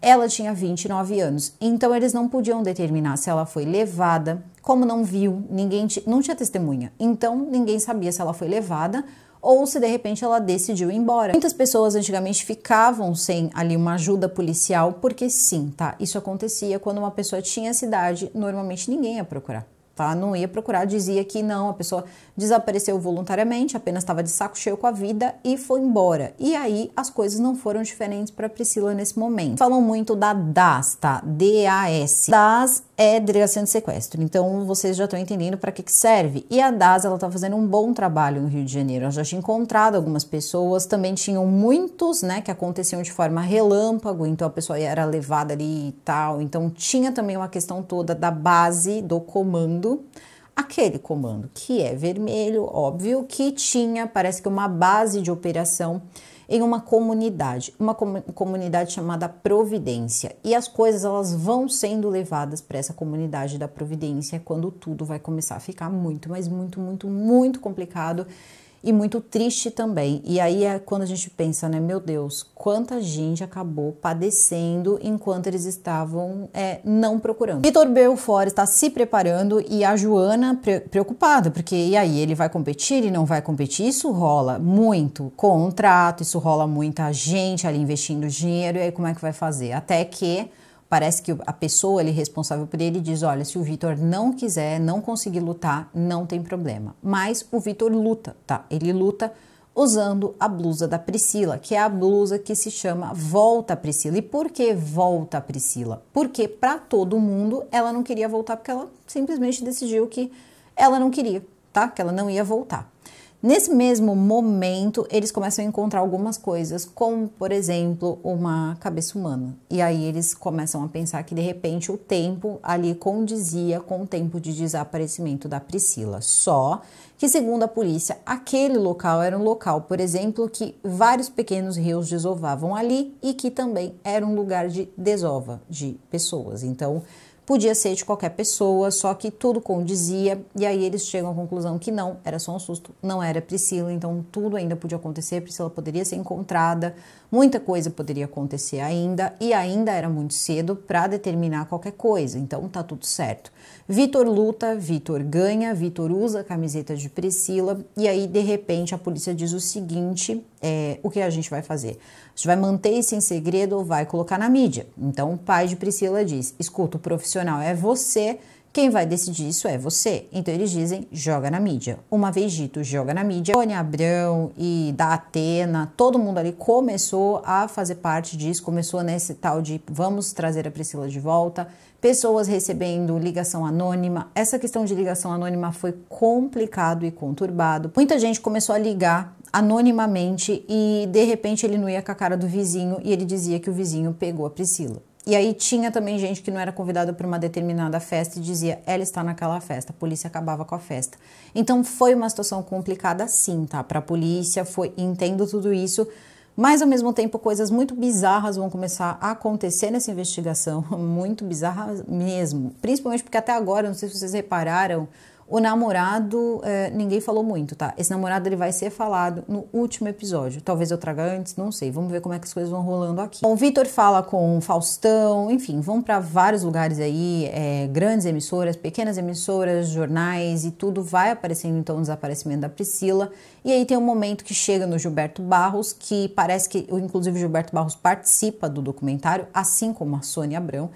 Ela tinha 29 anos, então eles não podiam determinar se ela foi levada, como não viu, ninguém não tinha testemunha, então ninguém sabia se ela foi levada ou se de repente ela decidiu ir embora. Muitas pessoas antigamente ficavam sem ali uma ajuda policial, porque sim, tá? Isso acontecia quando uma pessoa tinha cidade, normalmente ninguém ia procurar. Tá? Não ia procurar, dizia que não, a pessoa desapareceu voluntariamente, apenas estava de saco cheio com a vida e foi embora. E aí as coisas não foram diferentes para Priscila nesse momento. Falam muito da DAS, tá? D-A-S. DAS é delegacia de sequestro. Então vocês já estão entendendo para que, que serve. E a DAS, ela tá fazendo um bom trabalho no Rio de Janeiro. Ela já tinha encontrado algumas pessoas, também tinham muitos, né, que aconteciam de forma relâmpago, então a pessoa era levada ali e tal. Então tinha também uma questão toda da base, do comando aquele comando que é vermelho, óbvio, que tinha, parece que uma base de operação em uma comunidade, uma com comunidade chamada Providência. E as coisas elas vão sendo levadas para essa comunidade da Providência quando tudo vai começar a ficar muito, mas muito, muito, muito complicado e muito triste também. E aí é quando a gente pensa, né, meu Deus, quanta gente acabou padecendo enquanto eles estavam é, não procurando. Vitor Belfort está se preparando e a Joana pre preocupada, porque e aí ele vai competir e não vai competir? Isso rola muito contrato, isso rola muita gente ali investindo dinheiro, e aí como é que vai fazer? Até que parece que a pessoa ali é responsável por ele diz: olha, se o Vitor não quiser, não conseguir lutar, não tem problema. Mas o Vitor luta, tá? Ele luta usando a blusa da Priscila, que é a blusa que se chama Volta Priscila. E por que Volta Priscila? Porque para todo mundo ela não queria voltar porque ela simplesmente decidiu que ela não queria, tá? Que ela não ia voltar. Nesse mesmo momento, eles começam a encontrar algumas coisas, como, por exemplo, uma cabeça humana. E aí eles começam a pensar que de repente o tempo ali condizia com o tempo de desaparecimento da Priscila. Só que, segundo a polícia, aquele local era um local, por exemplo, que vários pequenos rios desovavam ali e que também era um lugar de desova de pessoas. Então, podia ser de qualquer pessoa, só que tudo condizia, e aí eles chegam à conclusão que não, era só um susto, não era Priscila, então tudo ainda podia acontecer, Priscila poderia ser encontrada, Muita coisa poderia acontecer ainda e ainda era muito cedo para determinar qualquer coisa, então tá tudo certo. Vitor luta, Vitor ganha, Vitor usa a camiseta de Priscila e aí de repente a polícia diz o seguinte: é, o que a gente vai fazer? A gente vai manter isso em segredo ou vai colocar na mídia? Então o pai de Priscila diz: escuta, o profissional é você quem vai decidir isso é você. Então eles dizem: joga na mídia. Uma vez dito, joga na mídia. Tony Abrão e da Atena, todo mundo ali começou a fazer parte disso, começou nesse tal de vamos trazer a Priscila de volta. Pessoas recebendo ligação anônima. Essa questão de ligação anônima foi complicado e conturbado. Muita gente começou a ligar anonimamente e de repente ele não ia com a cara do vizinho e ele dizia que o vizinho pegou a Priscila. E aí tinha também gente que não era convidada para uma determinada festa e dizia, ela está naquela festa, a polícia acabava com a festa. Então foi uma situação complicada sim, tá? Para a polícia, foi, entendo tudo isso, mas ao mesmo tempo coisas muito bizarras vão começar a acontecer nessa investigação, <laughs> muito bizarras mesmo. Principalmente porque até agora, não sei se vocês repararam, o namorado, é, ninguém falou muito, tá? Esse namorado ele vai ser falado no último episódio. Talvez eu traga antes, não sei. Vamos ver como é que as coisas vão rolando aqui. Bom, o Vitor fala com o Faustão, enfim, vão para vários lugares aí, é, grandes emissoras, pequenas emissoras, jornais e tudo. Vai aparecendo então o desaparecimento da Priscila. E aí tem um momento que chega no Gilberto Barros, que parece que, inclusive, o Gilberto Barros participa do documentário, assim como a Sônia Abrão.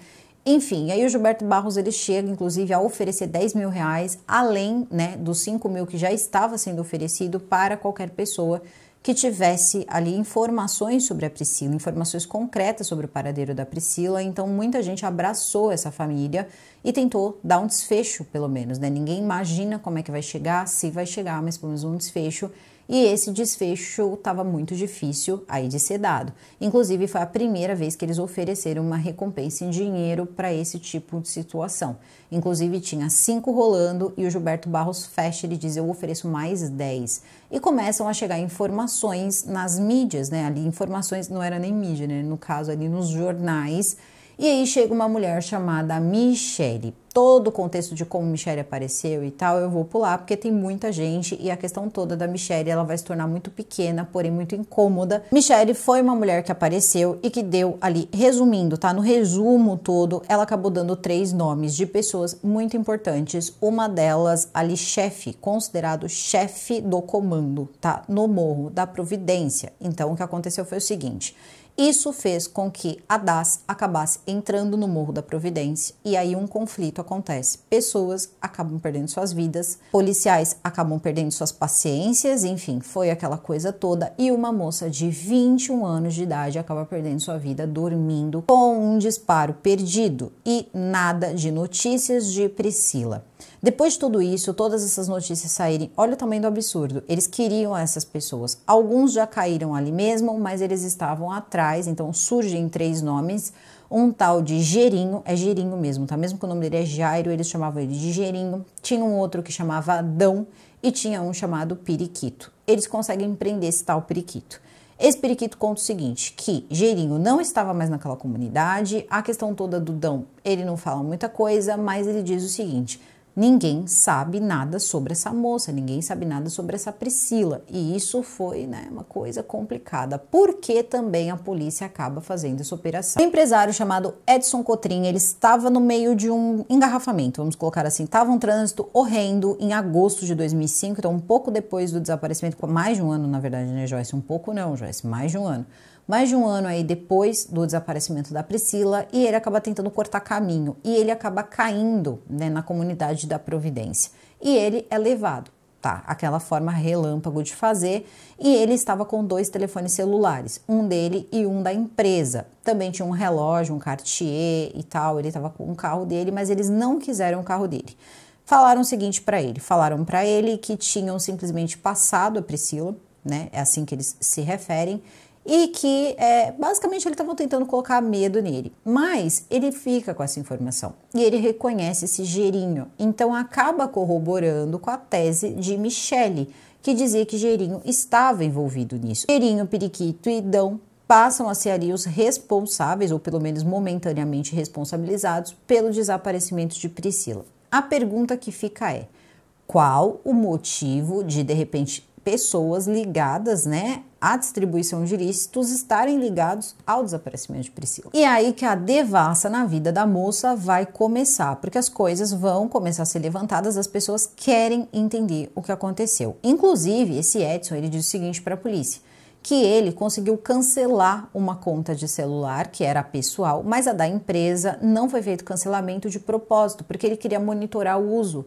Enfim, aí o Gilberto Barros ele chega, inclusive, a oferecer 10 mil reais, além né, dos 5 mil que já estava sendo oferecido para qualquer pessoa que tivesse ali informações sobre a Priscila, informações concretas sobre o paradeiro da Priscila. Então, muita gente abraçou essa família e tentou dar um desfecho, pelo menos, né? Ninguém imagina como é que vai chegar, se vai chegar, mas pelo menos um desfecho e esse desfecho estava muito difícil aí de ser dado. Inclusive, foi a primeira vez que eles ofereceram uma recompensa em dinheiro para esse tipo de situação. Inclusive, tinha cinco rolando e o Gilberto Barros fecha e diz: Eu ofereço mais dez. E começam a chegar informações nas mídias, né? Ali, informações não era nem mídia, né? No caso, ali nos jornais. E aí chega uma mulher chamada Michele todo o contexto de como Michelle apareceu e tal, eu vou pular porque tem muita gente e a questão toda da Michelle, ela vai se tornar muito pequena, porém muito incômoda. Michelle foi uma mulher que apareceu e que deu ali, resumindo, tá? No resumo todo, ela acabou dando três nomes de pessoas muito importantes. Uma delas ali chefe, considerado chefe do comando, tá? No morro da Providência. Então o que aconteceu foi o seguinte, isso fez com que a DAS acabasse entrando no Morro da Providência e aí um conflito acontece. Pessoas acabam perdendo suas vidas, policiais acabam perdendo suas paciências, enfim, foi aquela coisa toda. E uma moça de 21 anos de idade acaba perdendo sua vida dormindo com um disparo perdido e nada de notícias de Priscila. Depois de tudo isso, todas essas notícias saírem, olha o tamanho do absurdo. Eles queriam essas pessoas. Alguns já caíram ali mesmo, mas eles estavam atrás, então surgem três nomes. Um tal de Gerinho, é Gerinho mesmo, tá? Mesmo que o nome dele é Jairo, eles chamavam ele de Gerinho. Tinha um outro que chamava Adão e tinha um chamado Periquito. Eles conseguem prender esse tal Periquito. Esse periquito conta o seguinte, que Gerinho não estava mais naquela comunidade, a questão toda do Dão, ele não fala muita coisa, mas ele diz o seguinte, Ninguém sabe nada sobre essa moça, ninguém sabe nada sobre essa Priscila. E isso foi né, uma coisa complicada, porque também a polícia acaba fazendo essa operação. Um empresário chamado Edson Cotrim, ele estava no meio de um engarrafamento, vamos colocar assim, estava um trânsito horrendo em agosto de 2005, então um pouco depois do desaparecimento, mais de um ano na verdade, né, Joyce? Um pouco não, Joyce, mais de um ano mais de um ano aí depois do desaparecimento da Priscila e ele acaba tentando cortar caminho e ele acaba caindo né, na comunidade da Providência e ele é levado. Tá, aquela forma relâmpago de fazer, e ele estava com dois telefones celulares, um dele e um da empresa. Também tinha um relógio, um Cartier e tal, ele estava com o carro dele, mas eles não quiseram o carro dele. Falaram o seguinte para ele, falaram para ele que tinham simplesmente passado a Priscila, né? É assim que eles se referem, e que é, basicamente eles estavam tentando colocar medo nele. Mas ele fica com essa informação e ele reconhece esse Gerinho, então acaba corroborando com a tese de Michele, que dizia que Gerinho estava envolvido nisso. Gerinho, Periquito e Dão passam a ser ali os responsáveis, ou pelo menos momentaneamente responsabilizados, pelo desaparecimento de Priscila. A pergunta que fica é: qual o motivo de de repente pessoas ligadas, né, à distribuição de ilícitos estarem ligados ao desaparecimento de Priscila. E é aí que a devassa na vida da moça vai começar, porque as coisas vão começar a ser levantadas, as pessoas querem entender o que aconteceu. Inclusive, esse Edson, ele diz o seguinte para a polícia: que ele conseguiu cancelar uma conta de celular que era pessoal, mas a da empresa não foi feito cancelamento de propósito, porque ele queria monitorar o uso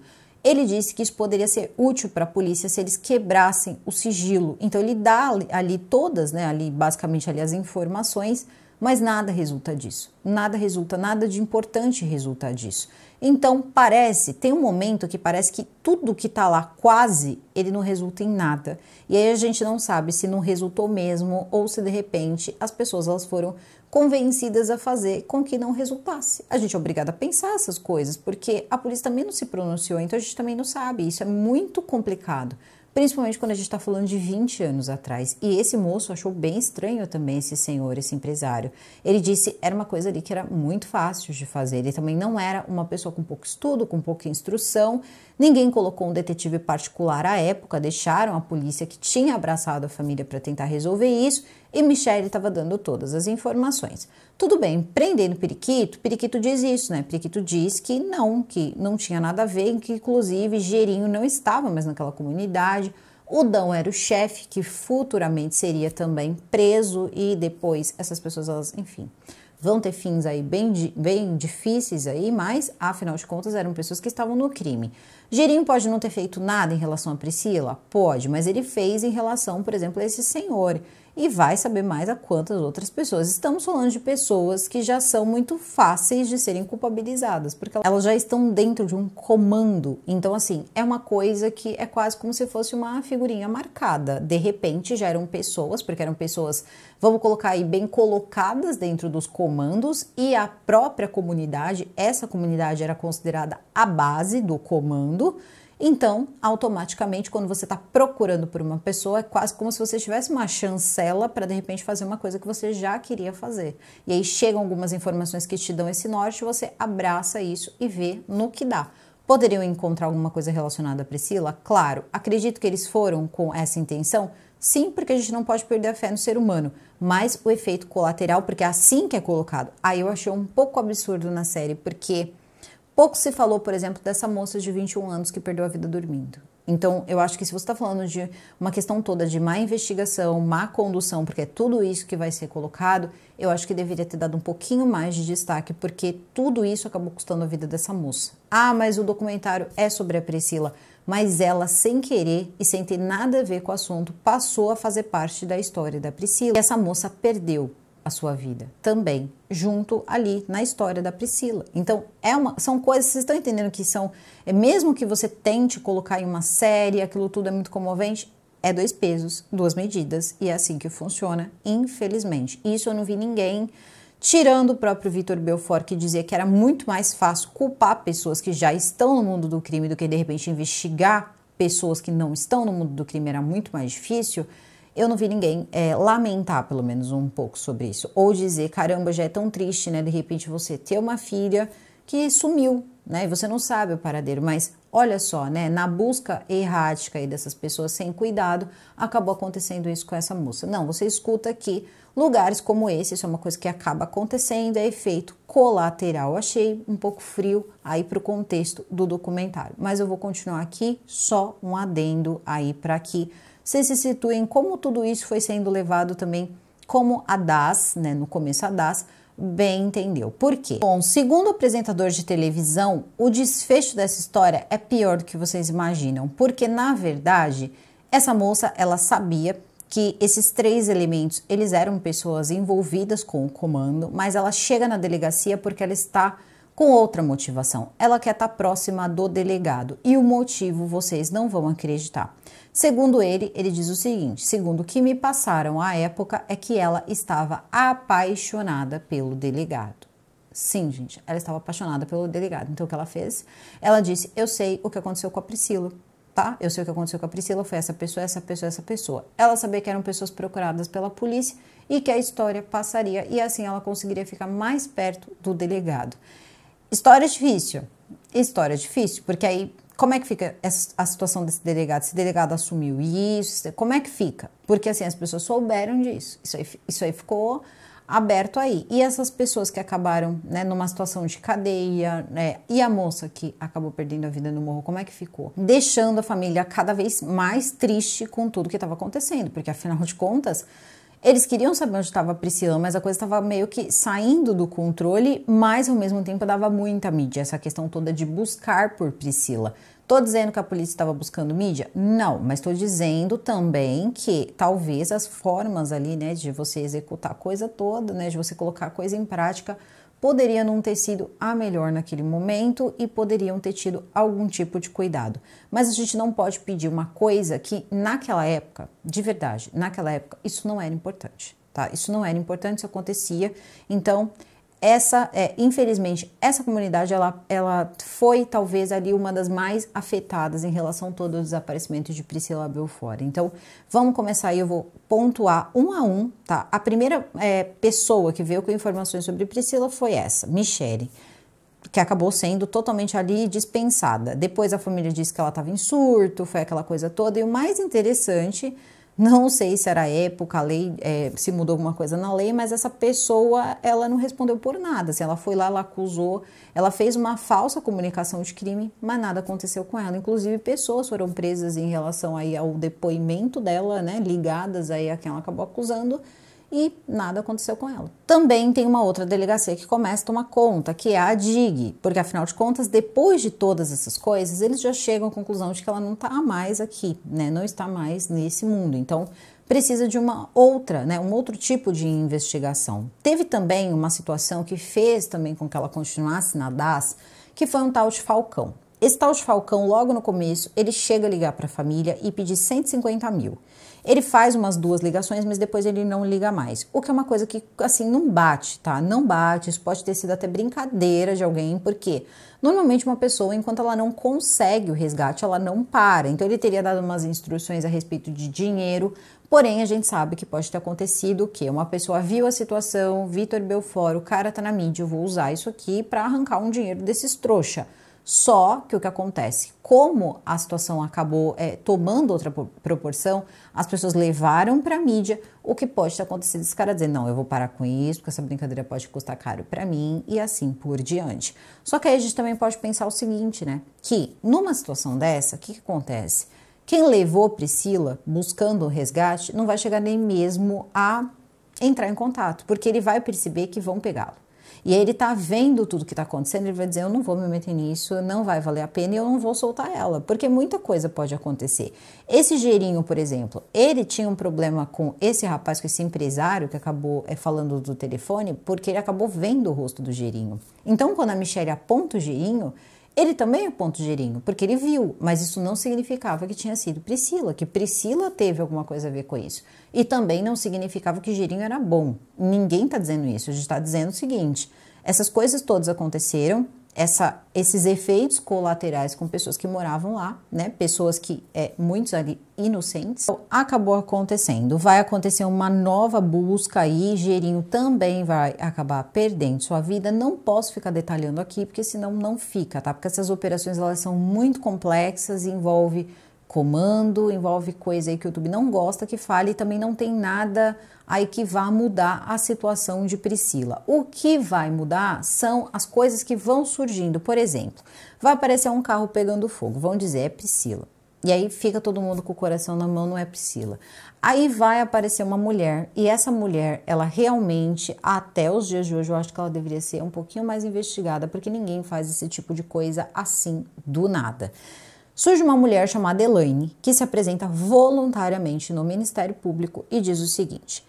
ele disse que isso poderia ser útil para a polícia se eles quebrassem o sigilo. Então ele dá ali todas, né, ali basicamente ali as informações, mas nada resulta disso. Nada resulta, nada de importante resulta disso. Então parece, tem um momento que parece que tudo que está lá quase, ele não resulta em nada. E aí a gente não sabe se não resultou mesmo ou se de repente as pessoas elas foram convencidas a fazer com que não resultasse. A gente é obrigada a pensar essas coisas, porque a polícia também não se pronunciou, então a gente também não sabe. Isso é muito complicado, principalmente quando a gente está falando de 20 anos atrás. E esse moço achou bem estranho também esse senhor, esse empresário. Ele disse era uma coisa ali que era muito fácil de fazer. Ele também não era uma pessoa com pouco estudo, com pouca instrução. Ninguém colocou um detetive particular à época, deixaram a polícia que tinha abraçado a família para tentar resolver isso e Michelle estava dando todas as informações. Tudo bem, prendendo Periquito, Periquito diz isso, né? Periquito diz que não, que não tinha nada a ver, que inclusive Gerinho não estava mais naquela comunidade. O Dão era o chefe, que futuramente seria também preso, e depois essas pessoas, elas, enfim, vão ter fins aí bem, bem difíceis aí, mas afinal de contas eram pessoas que estavam no crime. Gerinho pode não ter feito nada em relação a Priscila? Pode, mas ele fez em relação, por exemplo, a esse senhor e vai saber mais a quantas outras pessoas. Estamos falando de pessoas que já são muito fáceis de serem culpabilizadas, porque elas já estão dentro de um comando. Então, assim, é uma coisa que é quase como se fosse uma figurinha marcada. De repente já eram pessoas, porque eram pessoas, vamos colocar aí, bem colocadas dentro dos comandos, e a própria comunidade, essa comunidade era considerada a base do comando. Então, automaticamente, quando você está procurando por uma pessoa, é quase como se você tivesse uma chancela para de repente fazer uma coisa que você já queria fazer. E aí chegam algumas informações que te dão esse norte, você abraça isso e vê no que dá. Poderiam encontrar alguma coisa relacionada a Priscila? Claro, acredito que eles foram com essa intenção. Sim, porque a gente não pode perder a fé no ser humano, mas o efeito colateral, porque é assim que é colocado. Aí eu achei um pouco absurdo na série, porque Pouco se falou, por exemplo, dessa moça de 21 anos que perdeu a vida dormindo. Então, eu acho que se você está falando de uma questão toda de má investigação, má condução, porque é tudo isso que vai ser colocado, eu acho que deveria ter dado um pouquinho mais de destaque, porque tudo isso acabou custando a vida dessa moça. Ah, mas o documentário é sobre a Priscila, mas ela, sem querer e sem ter nada a ver com o assunto, passou a fazer parte da história da Priscila. E essa moça perdeu a sua vida também, junto ali na história da Priscila. Então, é uma, são coisas, vocês estão entendendo que são, é mesmo que você tente colocar em uma série, aquilo tudo é muito comovente, é dois pesos, duas medidas, e é assim que funciona, infelizmente. Isso eu não vi ninguém tirando o próprio Vitor Belfort, que dizia que era muito mais fácil culpar pessoas que já estão no mundo do crime do que de repente investigar pessoas que não estão no mundo do crime, era muito mais difícil eu não vi ninguém é, lamentar, pelo menos um pouco, sobre isso. Ou dizer, caramba, já é tão triste, né? De repente você ter uma filha que sumiu, né? E você não sabe o paradeiro, mas olha só, né? Na busca errática aí dessas pessoas sem cuidado, acabou acontecendo isso com essa moça. Não, você escuta que lugares como esse, isso é uma coisa que acaba acontecendo, é efeito colateral. Achei um pouco frio aí para o contexto do documentário, mas eu vou continuar aqui, só um adendo aí para que vocês se situem como tudo isso foi sendo levado também, como a DAS, né, no começo a DAS, bem entendeu. Por quê? Bom, segundo o apresentador de televisão, o desfecho dessa história é pior do que vocês imaginam, porque na verdade, essa moça, ela sabia que esses três elementos, eles eram pessoas envolvidas com o comando, mas ela chega na delegacia porque ela está com outra motivação. Ela quer estar tá próxima do delegado e o motivo vocês não vão acreditar. Segundo ele, ele diz o seguinte: segundo o que me passaram à época, é que ela estava apaixonada pelo delegado. Sim, gente, ela estava apaixonada pelo delegado. Então o que ela fez? Ela disse: Eu sei o que aconteceu com a Priscila. Tá? Eu sei o que aconteceu com a Priscila, foi essa pessoa, essa pessoa, essa pessoa. Ela sabia que eram pessoas procuradas pela polícia e que a história passaria e assim ela conseguiria ficar mais perto do delegado. História é difícil. História é difícil, porque aí como é que fica a situação desse delegado? Esse delegado assumiu isso? Como é que fica? Porque assim, as pessoas souberam disso. Isso aí, isso aí ficou aberto aí. E essas pessoas que acabaram né, numa situação de cadeia, né, e a moça que acabou perdendo a vida no morro, como é que ficou? Deixando a família cada vez mais triste com tudo que estava acontecendo, porque afinal de contas eles queriam saber onde estava a Priscila, mas a coisa estava meio que saindo do controle, mas ao mesmo tempo dava muita mídia, essa questão toda de buscar por Priscila. Tô dizendo que a polícia estava buscando mídia? Não, mas estou dizendo também que talvez as formas ali, né, de você executar a coisa toda, né, de você colocar a coisa em prática, poderia não ter sido a melhor naquele momento e poderiam ter tido algum tipo de cuidado. Mas a gente não pode pedir uma coisa que naquela época, de verdade, naquela época, isso não era importante, tá? Isso não era importante, isso acontecia. Então, essa, é, infelizmente, essa comunidade ela, ela foi talvez ali uma das mais afetadas em relação todo o desaparecimento de Priscila Belfort. Então, vamos começar aí, eu vou pontuar um a um, tá? A primeira é, pessoa que veio com informações sobre Priscila foi essa, Michele que acabou sendo totalmente ali dispensada. Depois a família disse que ela estava em surto, foi aquela coisa toda. E o mais interessante não sei se era época, a lei, é, se mudou alguma coisa na lei, mas essa pessoa, ela não respondeu por nada. Assim, ela foi lá, ela acusou, ela fez uma falsa comunicação de crime, mas nada aconteceu com ela. Inclusive, pessoas foram presas em relação aí ao depoimento dela, né, ligadas aí a quem ela acabou acusando, e nada aconteceu com ela. Também tem uma outra delegacia que começa a tomar conta, que é a DIG, porque afinal de contas, depois de todas essas coisas, eles já chegam à conclusão de que ela não está mais aqui, né? Não está mais nesse mundo. Então, precisa de uma outra, né, um outro tipo de investigação. Teve também uma situação que fez também com que ela continuasse na DAS, que foi um tal de Falcão de Falcão, logo no começo, ele chega a ligar para a família e pedir 150 mil. Ele faz umas duas ligações, mas depois ele não liga mais. O que é uma coisa que, assim, não bate, tá? Não bate. Isso pode ter sido até brincadeira de alguém, porque normalmente uma pessoa, enquanto ela não consegue o resgate, ela não para. Então, ele teria dado umas instruções a respeito de dinheiro. Porém, a gente sabe que pode ter acontecido o quê? Uma pessoa viu a situação, Vitor Belfort, o cara tá na mídia, eu vou usar isso aqui para arrancar um dinheiro desses trouxa. Só que o que acontece? Como a situação acabou é, tomando outra proporção, as pessoas levaram para a mídia o que pode ter acontecido. Esse cara dizer: não, eu vou parar com isso, porque essa brincadeira pode custar caro para mim, e assim por diante. Só que aí a gente também pode pensar o seguinte, né? Que numa situação dessa, o que, que acontece? Quem levou Priscila buscando o resgate não vai chegar nem mesmo a entrar em contato, porque ele vai perceber que vão pegá-lo. E aí ele tá vendo tudo que tá acontecendo, ele vai dizer: eu não vou me meter nisso, não vai valer a pena e eu não vou soltar ela, porque muita coisa pode acontecer. Esse gerinho, por exemplo, ele tinha um problema com esse rapaz, com esse empresário que acabou é, falando do telefone, porque ele acabou vendo o rosto do gerinho. Então, quando a Michelle aponta o gerinho, ele também é o ponto gerinho, porque ele viu, mas isso não significava que tinha sido Priscila, que Priscila teve alguma coisa a ver com isso. E também não significava que gerinho era bom. Ninguém está dizendo isso, a gente está dizendo o seguinte: essas coisas todas aconteceram, essa, esses efeitos colaterais com pessoas que moravam lá, né? Pessoas que, é, muitos ali, inocentes. Então, acabou acontecendo. Vai acontecer uma nova busca aí. Gerinho também vai acabar perdendo sua vida. Não posso ficar detalhando aqui, porque senão não fica, tá? Porque essas operações, elas são muito complexas e envolve comando, envolve coisa aí que o YouTube não gosta que fale e também não tem nada aí que vá mudar a situação de Priscila. O que vai mudar são as coisas que vão surgindo. Por exemplo, vai aparecer um carro pegando fogo, vão dizer é Priscila. E aí fica todo mundo com o coração na mão, não é Priscila. Aí vai aparecer uma mulher, e essa mulher, ela realmente, até os dias de hoje, eu acho que ela deveria ser um pouquinho mais investigada, porque ninguém faz esse tipo de coisa assim do nada. Surge uma mulher chamada Elaine, que se apresenta voluntariamente no Ministério Público e diz o seguinte: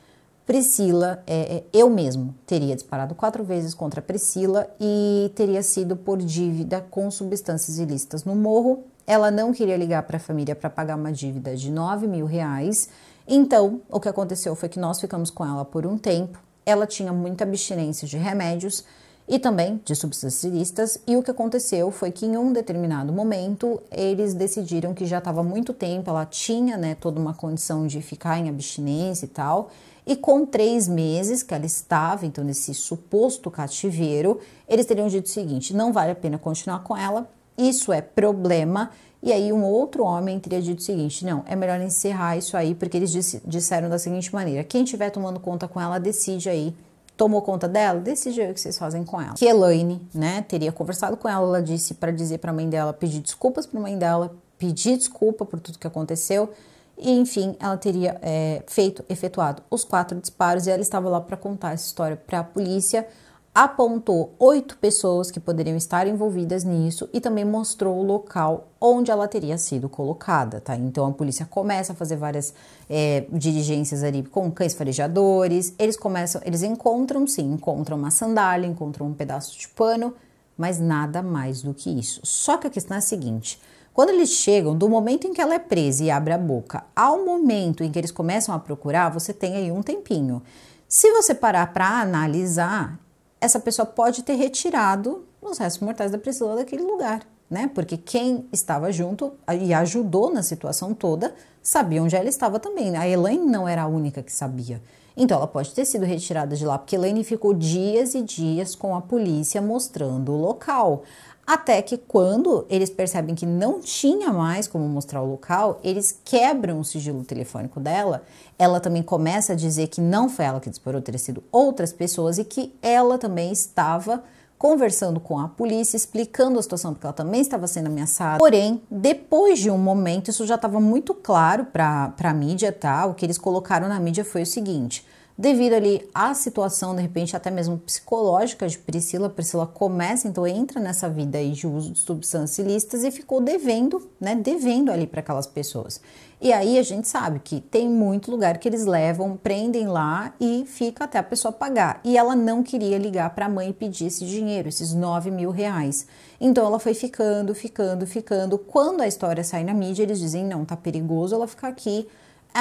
Priscila, é, é, eu mesmo teria disparado quatro vezes contra Priscila e teria sido por dívida com substâncias ilícitas no morro. Ela não queria ligar para a família para pagar uma dívida de 9 mil reais. Então, o que aconteceu foi que nós ficamos com ela por um tempo. Ela tinha muita abstinência de remédios e também de subsisteristas. E o que aconteceu foi que em um determinado momento eles decidiram que já estava muito tempo, ela tinha né, toda uma condição de ficar em abstinência e tal. E com três meses que ela estava, então, nesse suposto cativeiro, eles teriam dito o seguinte: não vale a pena continuar com ela, isso é problema. E aí, um outro homem teria dito o seguinte: não, é melhor encerrar isso aí, porque eles disse, disseram da seguinte maneira: quem estiver tomando conta com ela, decide aí tomou conta dela, decide o que vocês fazem com ela. Que Elaine, né, teria conversado com ela, ela disse para dizer para a mãe dela, pedir desculpas para a mãe dela, pedir desculpa por tudo que aconteceu. E, enfim, ela teria é, feito, efetuado os quatro disparos e ela estava lá para contar essa história para a polícia apontou oito pessoas que poderiam estar envolvidas nisso e também mostrou o local onde ela teria sido colocada, tá? Então a polícia começa a fazer várias é, diligências ali com cães farejadores, eles começam, eles encontram, sim, encontram uma sandália, encontram um pedaço de pano, mas nada mais do que isso. Só que a questão é a seguinte. Quando eles chegam, do momento em que ela é presa e abre a boca ao momento em que eles começam a procurar, você tem aí um tempinho. Se você parar para analisar, essa pessoa pode ter retirado os restos mortais da Priscila daquele lugar, né? Porque quem estava junto e ajudou na situação toda sabia onde ela estava também. Né? A Elaine não era a única que sabia. Então ela pode ter sido retirada de lá, porque Elaine ficou dias e dias com a polícia mostrando o local. Até que quando eles percebem que não tinha mais como mostrar o local, eles quebram o sigilo telefônico dela. Ela também começa a dizer que não foi ela que disparou, teria sido outras pessoas e que ela também estava conversando com a polícia, explicando a situação, porque ela também estava sendo ameaçada. Porém, depois de um momento, isso já estava muito claro para a mídia, tá? O que eles colocaram na mídia foi o seguinte: devido ali à situação, de repente, até mesmo psicológica de Priscila. Priscila começa, então entra nessa vida aí de uso de substâncias ilícitas e ficou devendo, né? Devendo ali para aquelas pessoas. E aí a gente sabe que tem muito lugar que eles levam, prendem lá e fica até a pessoa pagar. E ela não queria ligar para a mãe e pedir esse dinheiro, esses 9 mil reais. Então ela foi ficando, ficando, ficando. Quando a história sai na mídia, eles dizem: não, tá perigoso ela ficar aqui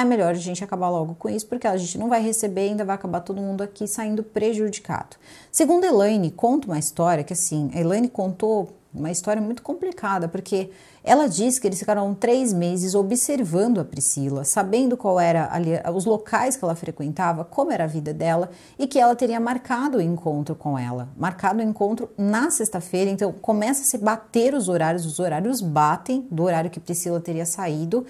é melhor a gente acabar logo com isso, porque a gente não vai receber, ainda vai acabar todo mundo aqui saindo prejudicado. Segundo Elaine, conta uma história que assim, a Elaine contou uma história muito complicada, porque ela diz que eles ficaram três meses observando a Priscila, sabendo qual era ali, os locais que ela frequentava, como era a vida dela e que ela teria marcado o encontro com ela. Marcado o encontro na sexta-feira, então começa a se bater os horários, os horários batem do horário que Priscila teria saído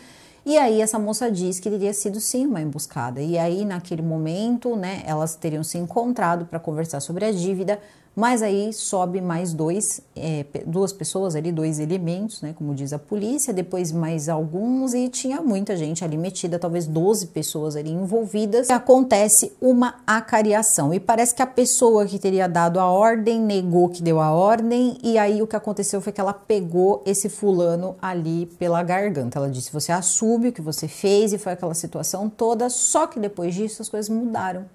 e aí essa moça diz que teria sido sim uma emboscada. E aí naquele momento, né, elas teriam se encontrado para conversar sobre a dívida, mas aí sobe mais dois, é, duas pessoas ali, dois elementos, né, como diz a polícia, depois mais alguns e tinha muita gente ali metida, talvez 12 pessoas ali envolvidas. E acontece uma acariação e parece que a pessoa que teria dado a ordem negou que deu a ordem e aí o que aconteceu foi que ela pegou esse fulano ali pela garganta. Ela disse: "Você assume o que você fez" e foi aquela situação toda, só que depois disso as coisas mudaram.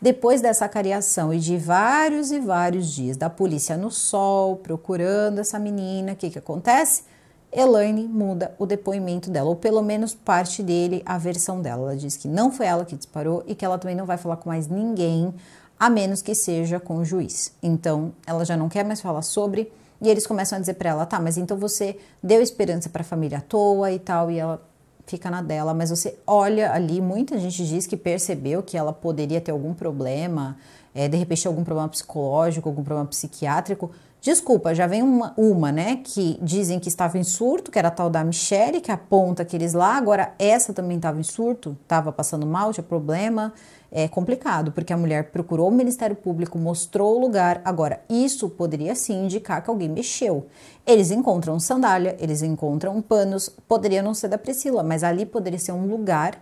Depois dessa cariação e de vários e vários dias da polícia no sol, procurando essa menina, o que, que acontece? Elaine muda o depoimento dela, ou pelo menos parte dele, a versão dela. Ela diz que não foi ela que disparou e que ela também não vai falar com mais ninguém, a menos que seja com o juiz. Então, ela já não quer mais falar sobre, e eles começam a dizer para ela: tá, mas então você deu esperança para a família à toa e tal, e ela fica na dela, mas você olha ali, muita gente diz que percebeu que ela poderia ter algum problema, é, de repente algum problema psicológico, algum problema psiquiátrico. Desculpa, já vem uma, uma, né, que dizem que estava em surto, que era a tal da Michelle, que aponta aqueles lá, agora essa também estava em surto, estava passando mal, tinha problema é complicado, porque a mulher procurou o Ministério Público, mostrou o lugar. Agora, isso poderia sim indicar que alguém mexeu. Eles encontram sandália, eles encontram panos, poderia não ser da Priscila, mas ali poderia ser um lugar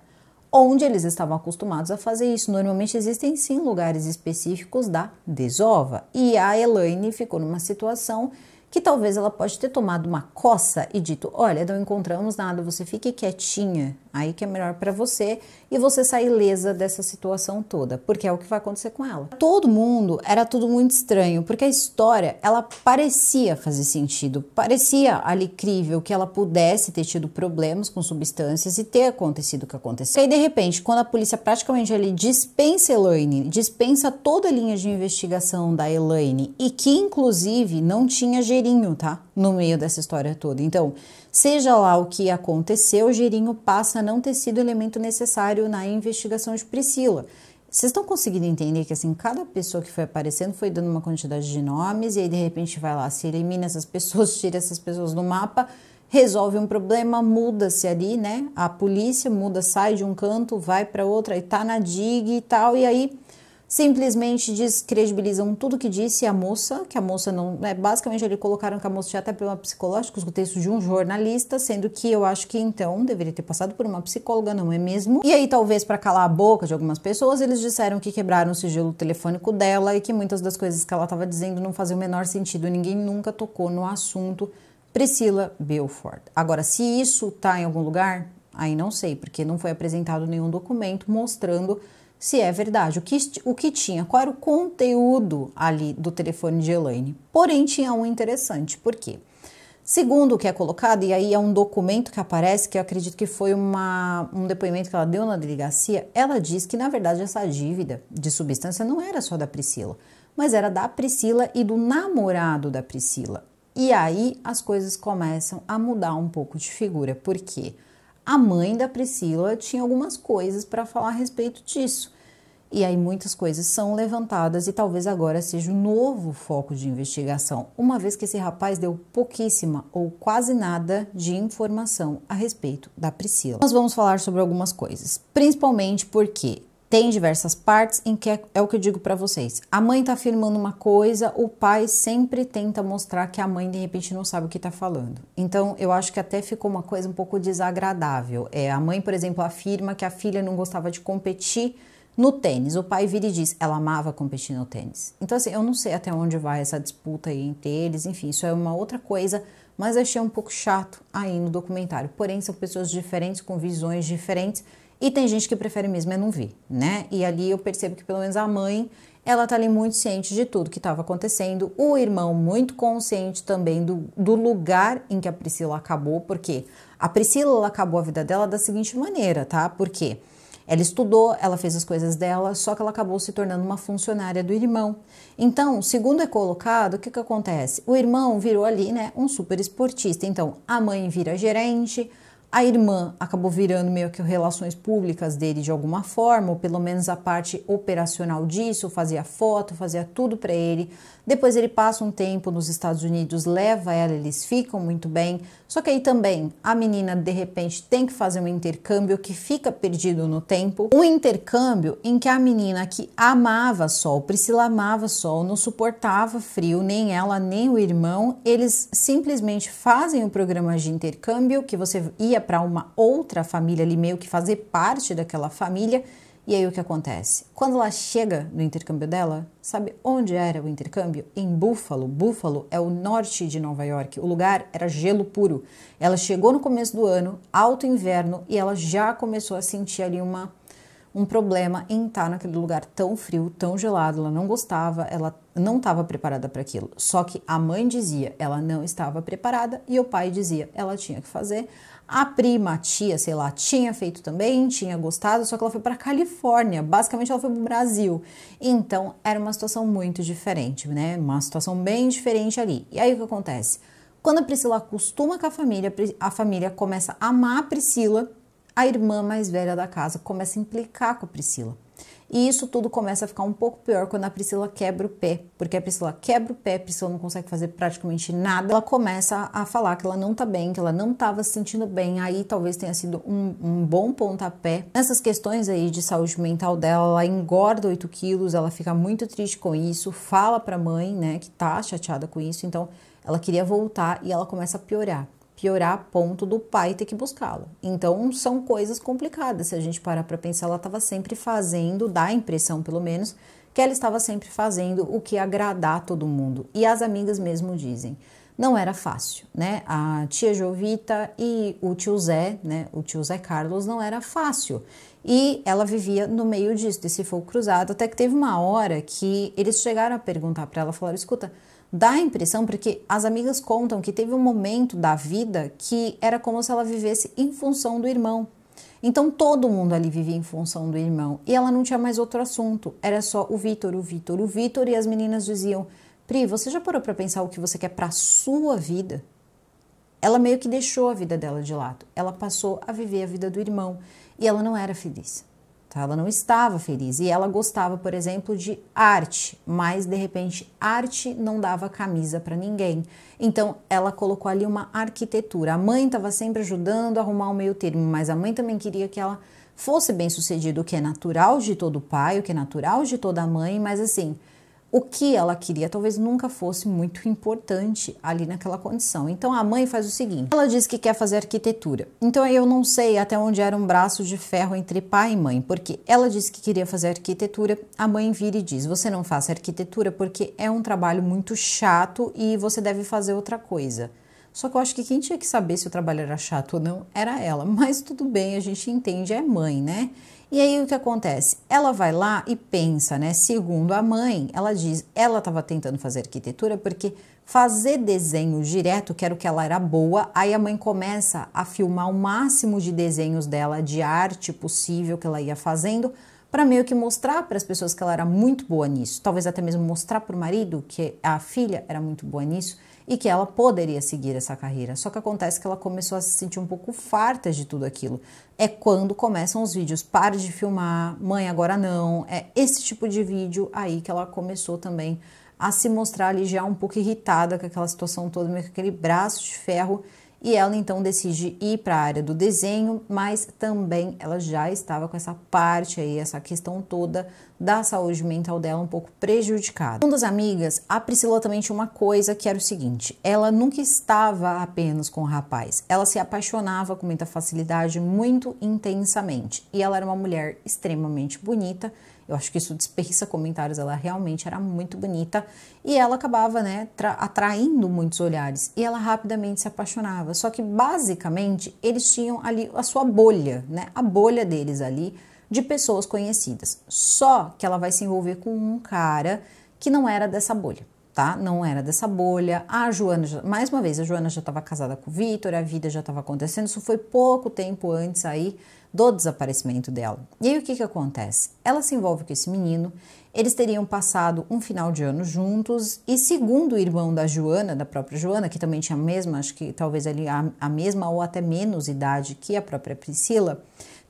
onde eles estavam acostumados a fazer isso. Normalmente existem sim lugares específicos da desova. E a Elaine ficou numa situação que talvez ela pode ter tomado uma coça e dito: Olha, não encontramos nada, você fique quietinha, aí que é melhor para você e você sair lesa dessa situação toda, porque é o que vai acontecer com ela. Todo mundo era tudo muito estranho, porque a história ela parecia fazer sentido, parecia ali crível que ela pudesse ter tido problemas com substâncias e ter acontecido o que aconteceu. E aí, de repente, quando a polícia praticamente ali dispensa Elaine, dispensa toda a linha de investigação da Elaine e que inclusive não tinha jeito Gerinho, tá? No meio dessa história toda. Então, seja lá o que aconteceu, Gerinho passa a não ter sido elemento necessário na investigação de Priscila. Vocês estão conseguindo entender que assim, cada pessoa que foi aparecendo foi dando uma quantidade de nomes e aí de repente vai lá, se elimina essas pessoas, <laughs> tira essas pessoas do mapa, resolve um problema, muda-se ali, né? A polícia muda, sai de um canto, vai para outra e tá na DIG e tal, e aí simplesmente descredibilizam tudo que disse a moça, que a moça não. Né, basicamente, eles colocaram que a moça tinha até problema psicológico, o texto de um jornalista, sendo que eu acho que então deveria ter passado por uma psicóloga, não é mesmo? E aí, talvez para calar a boca de algumas pessoas, eles disseram que quebraram o sigilo telefônico dela e que muitas das coisas que ela estava dizendo não faziam o menor sentido, ninguém nunca tocou no assunto. Priscila Belford. Agora, se isso está em algum lugar, aí não sei, porque não foi apresentado nenhum documento mostrando se é verdade, o que, o que tinha, qual era o conteúdo ali do telefone de Elaine. Porém, tinha um interessante, por quê? Segundo o que é colocado, e aí é um documento que aparece, que eu acredito que foi uma, um depoimento que ela deu na delegacia, ela diz que na verdade essa dívida de substância não era só da Priscila, mas era da Priscila e do namorado da Priscila. E aí as coisas começam a mudar um pouco de figura, porque quê? a mãe da Priscila tinha algumas coisas para falar a respeito disso. E aí muitas coisas são levantadas e talvez agora seja um novo foco de investigação, uma vez que esse rapaz deu pouquíssima ou quase nada de informação a respeito da Priscila. Nós vamos falar sobre algumas coisas, principalmente porque tem diversas partes em que é, é o que eu digo para vocês. A mãe tá afirmando uma coisa, o pai sempre tenta mostrar que a mãe de repente não sabe o que tá falando. Então, eu acho que até ficou uma coisa um pouco desagradável. É, a mãe, por exemplo, afirma que a filha não gostava de competir no tênis. O pai vira e diz: "Ela amava competir no tênis". Então, assim, eu não sei até onde vai essa disputa aí entre eles, enfim, isso é uma outra coisa, mas achei um pouco chato aí no documentário. Porém, são pessoas diferentes com visões diferentes e tem gente que prefere mesmo é não ver, né? E ali eu percebo que pelo menos a mãe, ela tá ali muito ciente de tudo que estava acontecendo, o irmão muito consciente também do, do lugar em que a Priscila acabou, porque a Priscila acabou a vida dela da seguinte maneira, tá? Porque ela estudou, ela fez as coisas dela, só que ela acabou se tornando uma funcionária do irmão. Então, segundo é colocado, o que, que acontece? O irmão virou ali, né, um super esportista. Então, a mãe vira gerente, a irmã acabou virando meio que relações públicas dele de alguma forma, ou pelo menos a parte operacional disso, fazia foto, fazia tudo para ele, depois ele passa um tempo nos Estados Unidos, leva ela, eles ficam muito bem. Só que aí também a menina de repente tem que fazer um intercâmbio que fica perdido no tempo. Um intercâmbio em que a menina que amava sol, Priscila amava sol, não suportava frio, nem ela, nem o irmão, eles simplesmente fazem o programa de intercâmbio que você ia para uma outra família ali meio que fazer parte daquela família e aí o que acontece? Quando ela chega no intercâmbio dela, sabe onde era o intercâmbio? Em Buffalo. Buffalo é o norte de Nova York. O lugar era gelo puro. Ela chegou no começo do ano, alto inverno, e ela já começou a sentir ali uma um problema em estar naquele lugar tão frio, tão gelado. Ela não gostava, ela não estava preparada para aquilo. Só que a mãe dizia, ela não estava preparada, e o pai dizia, ela tinha que fazer. A prima, a tia, sei lá, tinha feito também, tinha gostado, só que ela foi para Califórnia. Basicamente, ela foi para o Brasil. Então, era uma situação muito diferente, né? Uma situação bem diferente ali. E aí o que acontece? Quando a Priscila acostuma com a família, a família começa a amar a Priscila a irmã mais velha da casa começa a implicar com a Priscila. E isso tudo começa a ficar um pouco pior quando a Priscila quebra o pé, porque a Priscila quebra o pé, a Priscila não consegue fazer praticamente nada. Ela começa a falar que ela não tá bem, que ela não tava se sentindo bem. Aí talvez tenha sido um, um bom pontapé. Nessas questões aí de saúde mental dela, ela engorda 8 quilos, ela fica muito triste com isso, fala pra mãe, né, que tá chateada com isso, então ela queria voltar e ela começa a piorar piorar a ponto do pai ter que buscá-la. Então, são coisas complicadas. Se a gente parar para pensar, ela estava sempre fazendo, dá a impressão pelo menos, que ela estava sempre fazendo o que agradar todo mundo. E as amigas mesmo dizem. Não era fácil, né? A tia Jovita e o tio Zé, né? O tio Zé Carlos não era fácil. E ela vivia no meio disso, desse fogo cruzado, até que teve uma hora que eles chegaram a perguntar para ela, falaram: "Escuta, Dá a impressão, porque as amigas contam que teve um momento da vida que era como se ela vivesse em função do irmão. Então todo mundo ali vivia em função do irmão e ela não tinha mais outro assunto, era só o Vitor, o Vitor, o Vitor e as meninas diziam: "Pri, você já parou para pensar o que você quer para sua vida?" Ela meio que deixou a vida dela de lado. Ela passou a viver a vida do irmão e ela não era feliz. Tá? Ela não estava feliz e ela gostava, por exemplo, de arte, mas de repente arte não dava camisa para ninguém. Então ela colocou ali uma arquitetura. A mãe estava sempre ajudando a arrumar o meio termo, mas a mãe também queria que ela fosse bem sucedido, o que é natural de todo pai, o que é natural de toda mãe, mas assim, o que ela queria talvez nunca fosse muito importante ali naquela condição. Então a mãe faz o seguinte: ela diz que quer fazer arquitetura. Então eu não sei até onde era um braço de ferro entre pai e mãe, porque ela disse que queria fazer arquitetura, a mãe vira e diz: você não faça arquitetura porque é um trabalho muito chato e você deve fazer outra coisa. Só que eu acho que quem tinha que saber se o trabalho era chato ou não era ela. Mas tudo bem, a gente entende, é mãe, né? E aí o que acontece? Ela vai lá e pensa, né? Segundo a mãe, ela diz, ela estava tentando fazer arquitetura porque fazer desenho direto, que era o que ela era boa, aí a mãe começa a filmar o máximo de desenhos dela de arte possível que ela ia fazendo para meio que mostrar para as pessoas que ela era muito boa nisso, talvez até mesmo mostrar para o marido que a filha era muito boa nisso e que ela poderia seguir essa carreira. Só que acontece que ela começou a se sentir um pouco farta de tudo aquilo. É quando começam os vídeos, pare de filmar, mãe agora não, é esse tipo de vídeo aí que ela começou também a se mostrar ali já um pouco irritada com aquela situação toda, meio com aquele braço de ferro e ela então decide ir para a área do desenho, mas também ela já estava com essa parte aí, essa questão toda da saúde mental dela um pouco prejudicada. Uma das amigas, a Priscila também tinha uma coisa que era o seguinte: ela nunca estava apenas com o rapaz, ela se apaixonava com muita facilidade, muito intensamente. E ela era uma mulher extremamente bonita eu acho que isso dispersa comentários, ela realmente era muito bonita e ela acabava, né, atraindo muitos olhares e ela rapidamente se apaixonava. Só que basicamente eles tinham ali a sua bolha, né, a bolha deles ali de pessoas conhecidas. Só que ela vai se envolver com um cara que não era dessa bolha tá? Não era dessa bolha. A Joana, mais uma vez, a Joana já estava casada com o Vitor, a vida já estava acontecendo. Isso foi pouco tempo antes aí do desaparecimento dela. E aí o que, que acontece? Ela se envolve com esse menino, eles teriam passado um final de ano juntos, e segundo o irmão da Joana, da própria Joana, que também tinha a mesma, acho que talvez ali a, a mesma ou até menos idade que a própria Priscila,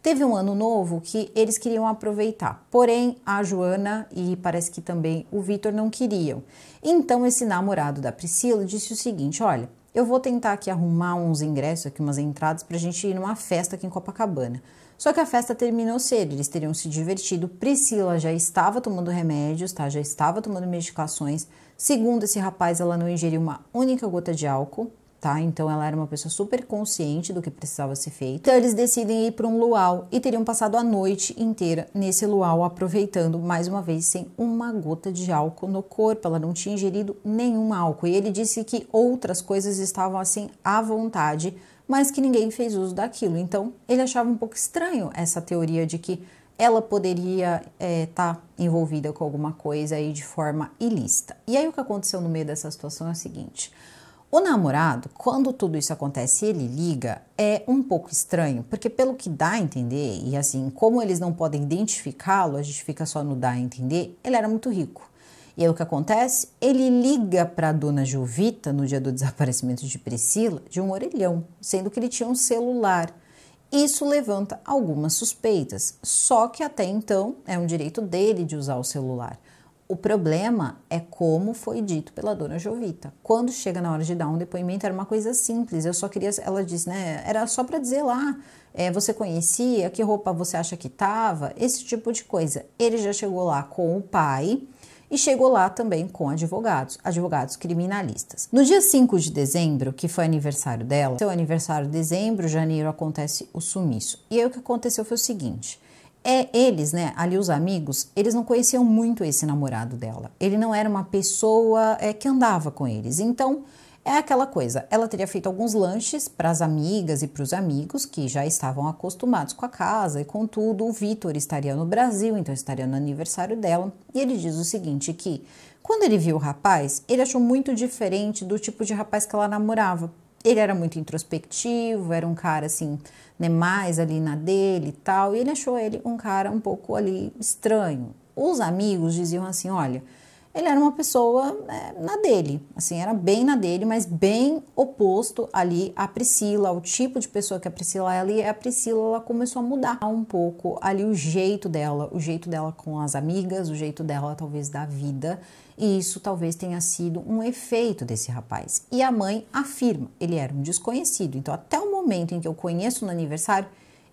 Teve um ano novo que eles queriam aproveitar, porém a Joana e parece que também o Vitor não queriam. Então esse namorado da Priscila disse o seguinte: olha, eu vou tentar aqui arrumar uns ingressos, aqui umas entradas para a gente ir numa festa aqui em Copacabana. Só que a festa terminou cedo, eles teriam se divertido. Priscila já estava tomando remédios, tá? Já estava tomando medicações. Segundo esse rapaz, ela não ingeriu uma única gota de álcool tá? Então ela era uma pessoa super consciente do que precisava ser feito. Então eles decidem ir para um luau e teriam passado a noite inteira nesse luau aproveitando mais uma vez sem uma gota de álcool no corpo. Ela não tinha ingerido nenhum álcool e ele disse que outras coisas estavam assim à vontade, mas que ninguém fez uso daquilo. Então ele achava um pouco estranho essa teoria de que ela poderia estar é, tá envolvida com alguma coisa aí de forma ilícita. E aí o que aconteceu no meio dessa situação é o seguinte: o namorado, quando tudo isso acontece e ele liga, é um pouco estranho, porque pelo que dá a entender, e assim, como eles não podem identificá-lo, a gente fica só no dá a entender, ele era muito rico. E aí o que acontece? Ele liga para a dona Jovita no dia do desaparecimento de Priscila de um orelhão, sendo que ele tinha um celular. Isso levanta algumas suspeitas, só que até então é um direito dele de usar o celular. O problema é como foi dito pela dona Jovita. Quando chega na hora de dar um depoimento, era uma coisa simples. Eu só queria, ela disse, né? Era só para dizer lá, é, você conhecia, que roupa você acha que tava, esse tipo de coisa. Ele já chegou lá com o pai e chegou lá também com advogados, advogados criminalistas. No dia 5 de dezembro, que foi aniversário dela, seu aniversário de dezembro, janeiro acontece o sumiço. E aí o que aconteceu foi o seguinte: é eles, né, ali os amigos, eles não conheciam muito esse namorado dela. Ele não era uma pessoa é, que andava com eles. Então, é aquela coisa, ela teria feito alguns lanches para as amigas e para os amigos que já estavam acostumados com a casa e com tudo. O Vitor estaria no Brasil, então estaria no aniversário dela. E ele diz o seguinte que quando ele viu o rapaz, ele achou muito diferente do tipo de rapaz que ela namorava. Ele era muito introspectivo, era um cara assim né, mais ali na dele e tal, e ele achou ele um cara um pouco ali estranho. Os amigos diziam assim: olha, ele era uma pessoa é, na dele, assim, era bem na dele, mas bem oposto ali à Priscila, ao tipo de pessoa que a Priscila é ali. A Priscila ela começou a mudar um pouco ali o jeito dela, o jeito dela com as amigas, o jeito dela talvez da vida. E isso talvez tenha sido um efeito desse rapaz. E a mãe afirma: ele era um desconhecido. Então, até o momento em que eu conheço no aniversário,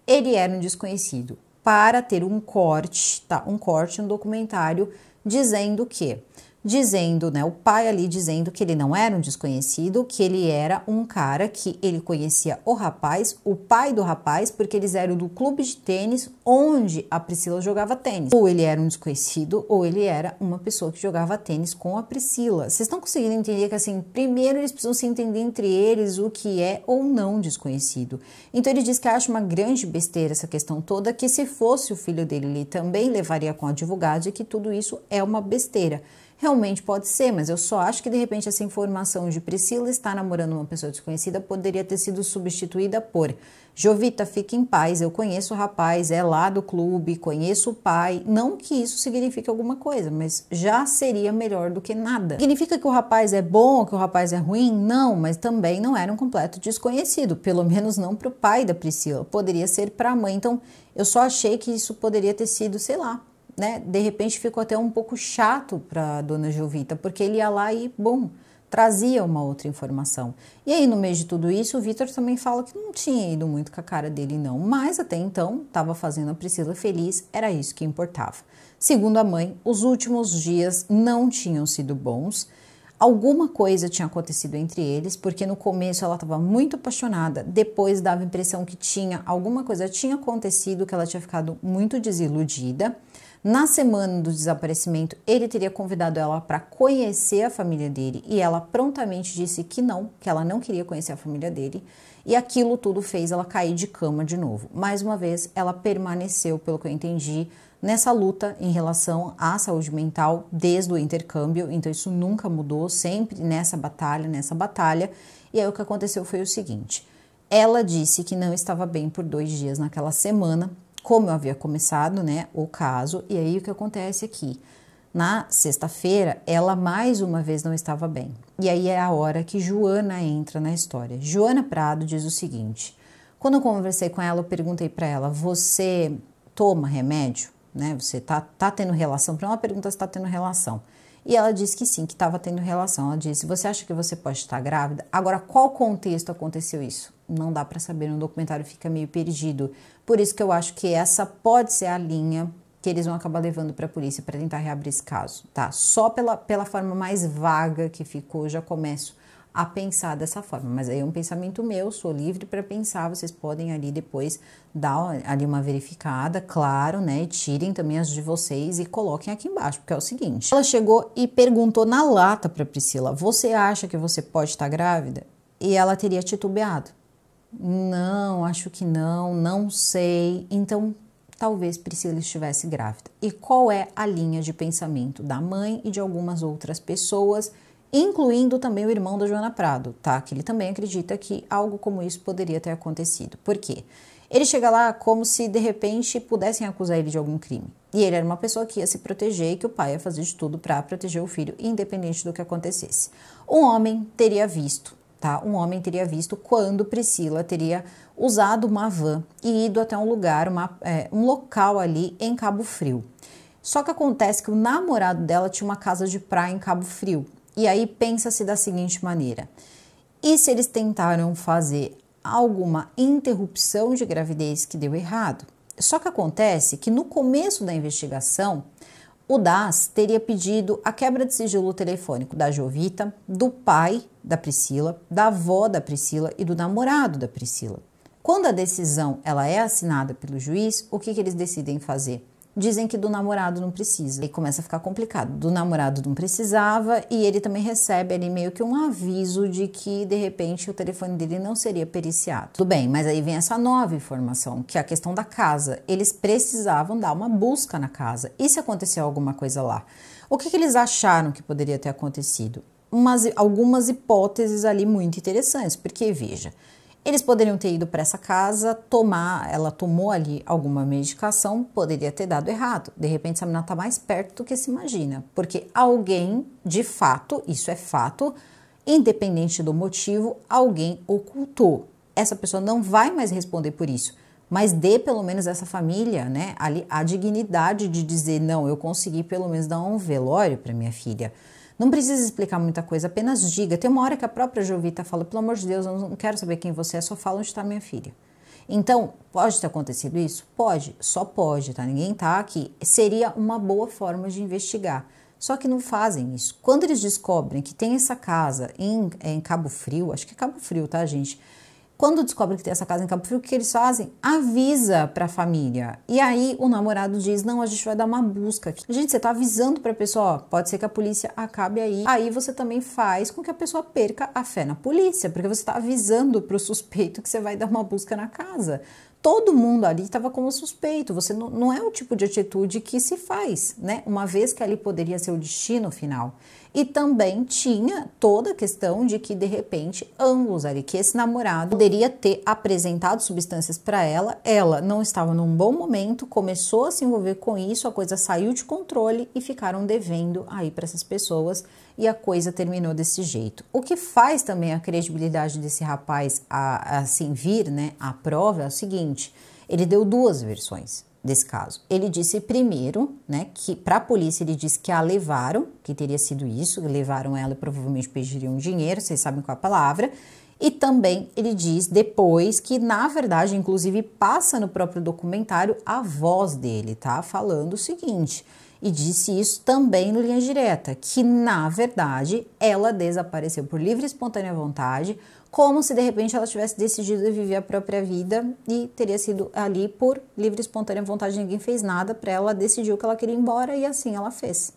ele era um desconhecido. Para ter um corte, tá? Um corte, um documentário dizendo que dizendo, né, o pai ali dizendo que ele não era um desconhecido, que ele era um cara que ele conhecia o rapaz, o pai do rapaz, porque eles eram do clube de tênis onde a Priscila jogava tênis. Ou ele era um desconhecido, ou ele era uma pessoa que jogava tênis com a Priscila. Vocês estão conseguindo entender que assim, primeiro eles precisam se entender entre eles o que é ou não desconhecido. Então ele diz que acha uma grande besteira essa questão toda, que se fosse o filho dele, ele também levaria com a divulgada e que tudo isso é uma besteira. Realmente pode ser, mas eu só acho que de repente essa informação de Priscila está namorando uma pessoa desconhecida poderia ter sido substituída por Jovita, fique em paz, eu conheço o rapaz, é lá do clube, conheço o pai. Não que isso signifique alguma coisa, mas já seria melhor do que nada. Significa que o rapaz é bom, que o rapaz é ruim? Não, mas também não era um completo desconhecido, pelo menos não para o pai da Priscila, poderia ser para a mãe. Então eu só achei que isso poderia ter sido, sei lá, né, de repente ficou até um pouco chato para dona Jovita, porque ele ia lá e, bom, trazia uma outra informação. E aí, no meio de tudo isso, o Vitor também fala que não tinha ido muito com a cara dele, não, mas até então estava fazendo a Priscila feliz, era isso que importava. Segundo a mãe, os últimos dias não tinham sido bons. Alguma coisa tinha acontecido entre eles, porque no começo ela estava muito apaixonada, depois dava a impressão que tinha alguma coisa tinha acontecido, que ela tinha ficado muito desiludida. Na semana do desaparecimento, ele teria convidado ela para conhecer a família dele e ela prontamente disse que não, que ela não queria conhecer a família dele. E aquilo tudo fez ela cair de cama de novo. Mais uma vez, ela permaneceu, pelo que eu entendi, nessa luta em relação à saúde mental desde o intercâmbio. Então, isso nunca mudou, sempre nessa batalha, nessa batalha. E aí, o que aconteceu foi o seguinte. Ela disse que não estava bem por dois dias naquela semana como eu havia começado, né, o caso. E aí o que acontece aqui? Na sexta-feira, ela mais uma vez não estava bem. E aí é a hora que Joana entra na história. Joana Prado diz o seguinte: quando eu conversei com ela, eu perguntei para ela: você toma remédio? Né? Você tá, tá tendo relação? Para uma pergunta se está tendo relação. E ela disse que sim, que estava tendo relação. Ela disse: Você acha que você pode estar grávida? Agora, qual contexto aconteceu isso? não dá para saber, no documentário fica meio perdido. Por isso que eu acho que essa pode ser a linha que eles vão acabar levando para a polícia para tentar reabrir esse caso, tá? Só pela, pela forma mais vaga que ficou, já começo a pensar dessa forma, mas aí é um pensamento meu, sou livre para pensar, vocês podem ali depois dar ali uma verificada, claro, né? Tirem também as de vocês e coloquem aqui embaixo, porque é o seguinte. Ela chegou e perguntou na lata para Priscila: "Você acha que você pode estar tá grávida?" E ela teria titubeado. Não, acho que não, não sei. Então, talvez Priscila estivesse grávida. E qual é a linha de pensamento da mãe e de algumas outras pessoas, incluindo também o irmão da Joana Prado, tá? Que ele também acredita que algo como isso poderia ter acontecido. Por quê? Ele chega lá como se de repente pudessem acusar ele de algum crime. E ele era uma pessoa que ia se proteger e que o pai ia fazer de tudo para proteger o filho, independente do que acontecesse. Um homem teria visto tá? Um homem teria visto quando Priscila teria usado uma van e ido até um lugar, uma, é, um local ali em Cabo Frio. Só que acontece que o namorado dela tinha uma casa de praia em Cabo Frio. E aí pensa-se da seguinte maneira: e se eles tentaram fazer alguma interrupção de gravidez que deu errado? Só que acontece que no começo da investigação, o DAS teria pedido a quebra de sigilo telefônico da Jovita, do pai da Priscila, da avó da Priscila e do namorado da Priscila. Quando a decisão ela é assinada pelo juiz, o que, que eles decidem fazer? Dizem que do namorado não precisa. E começa a ficar complicado. Do namorado não precisava e ele também recebe ali meio que um aviso de que de repente o telefone dele não seria periciado. Tudo bem, mas aí vem essa nova informação, que é a questão da casa. Eles precisavam dar uma busca na casa. E se aconteceu alguma coisa lá? O que, que eles acharam que poderia ter acontecido? Umas, algumas hipóteses ali muito interessantes, porque veja, eles poderiam ter ido para essa casa, tomar, ela tomou ali alguma medicação, poderia ter dado errado. De repente, essa menina está mais perto do que se imagina, porque alguém, de fato, isso é fato, independente do motivo, alguém ocultou. Essa pessoa não vai mais responder por isso, mas dê pelo menos essa família, né, ali a dignidade de dizer: não, eu consegui pelo menos dar um velório para minha filha. Não precisa explicar muita coisa, apenas diga. Tem uma hora que a própria Jovita tá fala: pelo amor de Deus, eu não quero saber quem você é, só fala onde está minha filha. Então, pode ter acontecido isso? Pode, só pode, tá? Ninguém tá aqui. Seria uma boa forma de investigar. Só que não fazem isso. Quando eles descobrem que tem essa casa em, em Cabo Frio, acho que é Cabo Frio, tá, gente? Quando descobre que tem essa casa em Cabo Frio, o que eles fazem? Avisa para a família. E aí o namorado diz: Não, a gente vai dar uma busca aqui. Gente, você tá avisando para a pessoa: ó, pode ser que a polícia acabe aí. Aí você também faz com que a pessoa perca a fé na polícia, porque você tá avisando para o suspeito que você vai dar uma busca na casa todo mundo ali estava como suspeito. Você não, não, é o tipo de atitude que se faz, né? Uma vez que ali poderia ser o destino final. E também tinha toda a questão de que de repente ambos ali, que esse namorado poderia ter apresentado substâncias para ela, ela não estava num bom momento, começou a se envolver com isso, a coisa saiu de controle e ficaram devendo aí para essas pessoas e a coisa terminou desse jeito. O que faz também a credibilidade desse rapaz a assim vir, né, à prova é o seguinte: ele deu duas versões desse caso. Ele disse primeiro, né, que para a polícia ele disse que a levaram, que teria sido isso, levaram ela e provavelmente pediriam dinheiro, vocês sabem qual é a palavra. E também ele diz depois que, na verdade, inclusive passa no próprio documentário a voz dele, tá? Falando o seguinte. E disse isso também no Linha Direta, que na verdade ela desapareceu por livre e espontânea vontade, como se de repente ela tivesse decidido viver a própria vida e teria sido ali por livre e espontânea vontade, ninguém fez nada para ela, decidiu que ela queria ir embora e assim ela fez.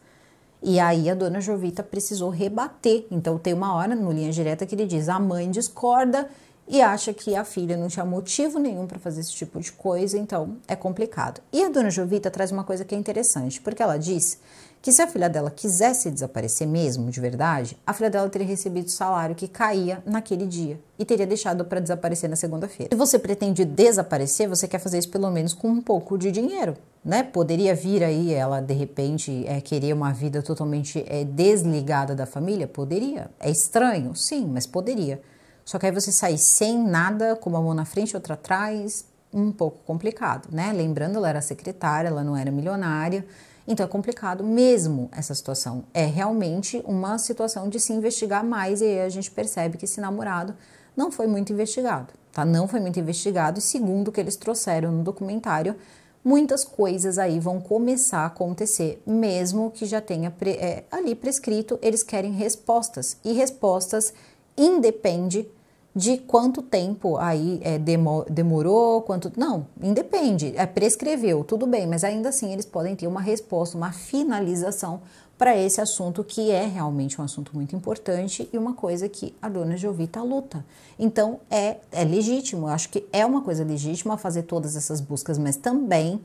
E aí a dona Jovita precisou rebater. Então tem uma hora no linha direta que ele diz: "A mãe discorda e acha que a filha não tinha motivo nenhum para fazer esse tipo de coisa, então é complicado". E a dona Jovita traz uma coisa que é interessante, porque ela diz que se a filha dela quisesse desaparecer mesmo, de verdade, a filha dela teria recebido o salário que caía naquele dia e teria deixado para desaparecer na segunda-feira. Se você pretende desaparecer, você quer fazer isso pelo menos com um pouco de dinheiro, né? Poderia vir aí ela de repente é, querer uma vida totalmente é, desligada da família? Poderia. É estranho, sim, mas poderia. Só que aí você sai sem nada, com uma mão na frente, e outra atrás, um pouco complicado, né? Lembrando, ela era secretária, ela não era milionária, então é complicado mesmo essa situação. É realmente uma situação de se investigar mais e aí a gente percebe que esse namorado não foi muito investigado, tá? Não foi muito investigado e segundo o que eles trouxeram no documentário, muitas coisas aí vão começar a acontecer, mesmo que já tenha pre, é, ali prescrito, eles querem respostas e respostas independe de quanto tempo aí é, demorou, quanto. Não, independe, é, prescreveu, tudo bem, mas ainda assim eles podem ter uma resposta, uma finalização para esse assunto que é realmente um assunto muito importante e uma coisa que a dona Jovita luta. Então é, é legítimo, eu acho que é uma coisa legítima fazer todas essas buscas, mas também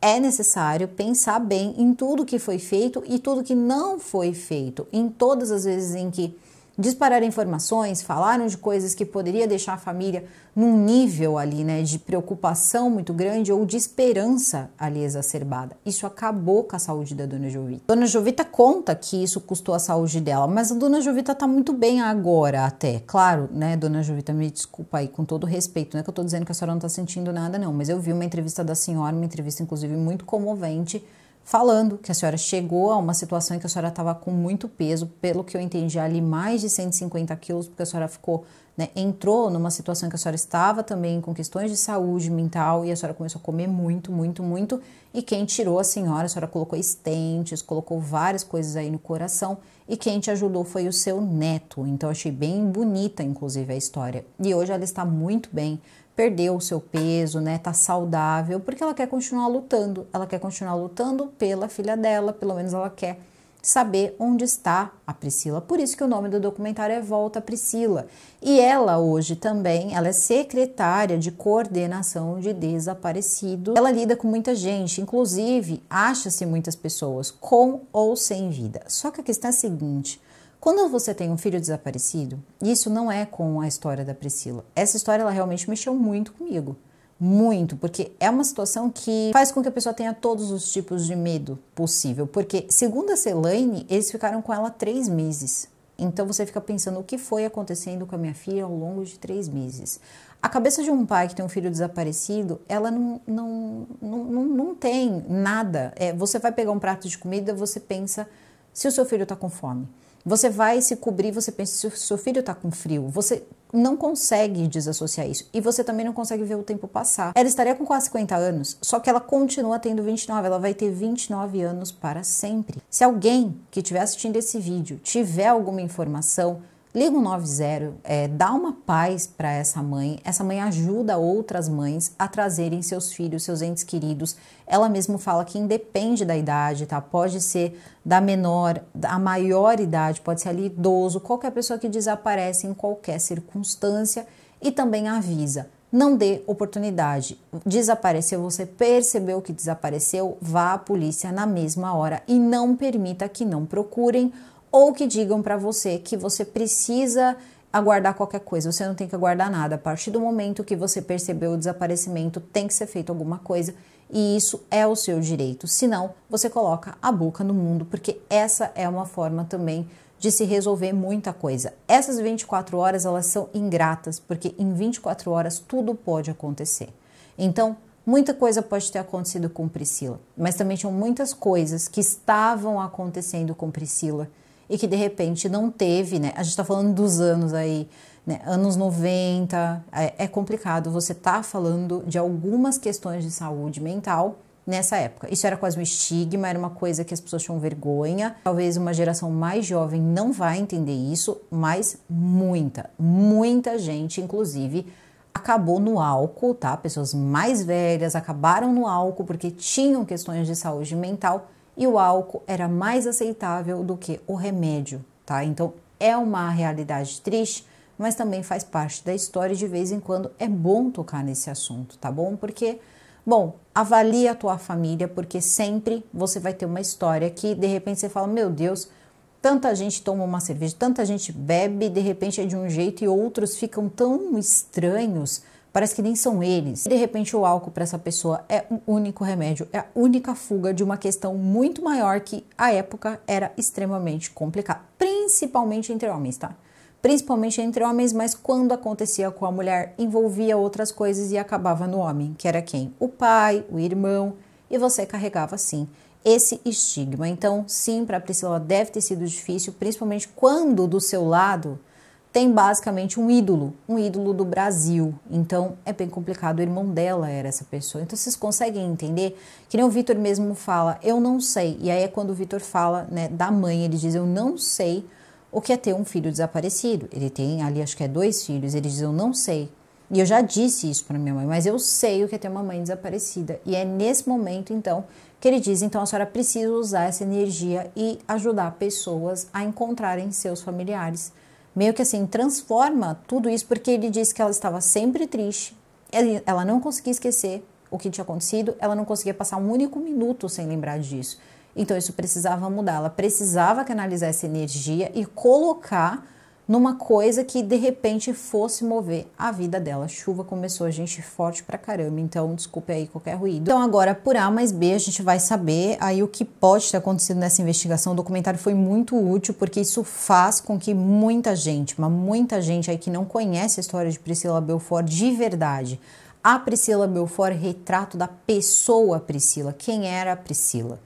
é necessário pensar bem em tudo que foi feito e tudo que não foi feito, em todas as vezes em que dispararam informações, falaram de coisas que poderia deixar a família num nível ali, né, de preocupação muito grande ou de esperança ali exacerbada. Isso acabou com a saúde da dona Jovita. Dona Jovita conta que isso custou a saúde dela, mas a dona Jovita tá muito bem agora até. Claro, né, dona Jovita, me desculpa aí com todo respeito, não é que eu tô dizendo que a senhora não tá sentindo nada não, mas eu vi uma entrevista da senhora, uma entrevista inclusive muito comovente falando que a senhora chegou a uma situação em que a senhora estava com muito peso, pelo que eu entendi ali, mais de 150 quilos, porque a senhora ficou, né, entrou numa situação em que a senhora estava também com questões de saúde mental e a senhora começou a comer muito, muito, muito. E quem tirou a senhora, a senhora colocou estentes, colocou várias coisas aí no coração e quem te ajudou foi o seu neto. Então achei bem bonita, inclusive, a história. E hoje ela está muito bem perdeu o seu peso, né, tá saudável, porque ela quer continuar lutando, ela quer continuar lutando pela filha dela, pelo menos ela quer saber onde está a Priscila. Por isso que o nome do documentário é Volta Priscila. E ela hoje também, ela é secretária de coordenação de desaparecidos. Ela lida com muita gente, inclusive acha-se muitas pessoas com ou sem vida. Só que a questão é a seguinte, quando você tem um filho desaparecido, isso não é com a história da Priscila. Essa história ela realmente mexeu muito comigo. Muito, porque é uma situação que faz com que a pessoa tenha todos os tipos de medo possível. Porque, segundo a Celaine, eles ficaram com ela três meses. Então você fica pensando o que foi acontecendo com a minha filha ao longo de três meses. A cabeça de um pai que tem um filho desaparecido, ela não, não, não, não, não tem nada. É, você vai pegar um prato de comida, você pensa se o seu filho está com fome. Você vai se cobrir, você pensa se seu filho está com frio. Você não consegue desassociar isso. E você também não consegue ver o tempo passar. Ela estaria com quase 50 anos, só que ela continua tendo 29. Ela vai ter 29 anos para sempre. Se alguém que estiver assistindo esse vídeo tiver alguma informação, Liga o 90, é, dá uma paz para essa mãe. Essa mãe ajuda outras mães a trazerem seus filhos, seus entes queridos. Ela mesma fala que independe da idade, tá? Pode ser da menor, da maior idade, pode ser ali idoso, qualquer pessoa que desaparece em qualquer circunstância e também avisa. Não dê oportunidade. Desapareceu, você percebeu que desapareceu, vá à polícia na mesma hora e não permita que não procurem ou que digam para você que você precisa aguardar qualquer coisa, você não tem que aguardar nada. A partir do momento que você percebeu o desaparecimento, tem que ser feito alguma coisa e isso é o seu direito. Senão, você coloca a boca no mundo, porque essa é uma forma também de se resolver muita coisa. Essas 24 horas, elas são ingratas, porque em 24 horas tudo pode acontecer. Então, Muita coisa pode ter acontecido com Priscila, mas também tinham muitas coisas que estavam acontecendo com Priscila e que de repente não teve, né? A gente está falando dos anos aí, né? Anos 90, é, é complicado. Você está falando de algumas questões de saúde mental nessa época. Isso era quase um estigma, era uma coisa que as pessoas tinham vergonha. Talvez uma geração mais jovem não vai entender isso, mas muita, muita gente, inclusive, acabou no álcool, tá? Pessoas mais velhas acabaram no álcool porque tinham questões de saúde mental e o álcool era mais aceitável do que o remédio, tá? Então é uma realidade triste, mas também faz parte da história e de vez em quando é bom tocar nesse assunto, tá bom? Porque, bom, avalie a tua família, porque sempre você vai ter uma história que de repente você fala: meu Deus, tanta gente toma uma cerveja, tanta gente bebe, de repente é de um jeito e outros ficam tão estranhos Parece que nem são eles. E de repente o álcool para essa pessoa é um único remédio, é a única fuga de uma questão muito maior que à época era extremamente complicada, principalmente entre homens, tá? Principalmente entre homens, mas quando acontecia com a mulher, envolvia outras coisas e acabava no homem, que era quem? O pai, o irmão, e você carregava assim esse estigma. Então, sim, para Priscila deve ter sido difícil, principalmente quando do seu lado tem basicamente um ídolo, um ídolo do Brasil. Então é bem complicado. O irmão dela era essa pessoa. Então vocês conseguem entender? Que nem o Vitor mesmo fala, eu não sei. E aí é quando o Vitor fala né, da mãe, ele diz, eu não sei o que é ter um filho desaparecido. Ele tem ali, acho que é dois filhos. Ele diz, eu não sei. E eu já disse isso para minha mãe, mas eu sei o que é ter uma mãe desaparecida. E é nesse momento, então, que ele diz: então a senhora precisa usar essa energia e ajudar pessoas a encontrarem seus familiares meio que assim transforma tudo isso porque ele disse que ela estava sempre triste, ela não conseguia esquecer o que tinha acontecido, ela não conseguia passar um único minuto sem lembrar disso. Então isso precisava mudar, ela precisava canalizar essa energia e colocar numa coisa que de repente fosse mover a vida dela. A chuva começou a gente forte pra caramba, então desculpe aí qualquer ruído. Então agora por A mais B a gente vai saber aí o que pode ter acontecido nessa investigação. O documentário foi muito útil porque isso faz com que muita gente, mas muita gente aí que não conhece a história de Priscila Belfort de verdade, a Priscila Belfort, retrato da pessoa Priscila, quem era a Priscila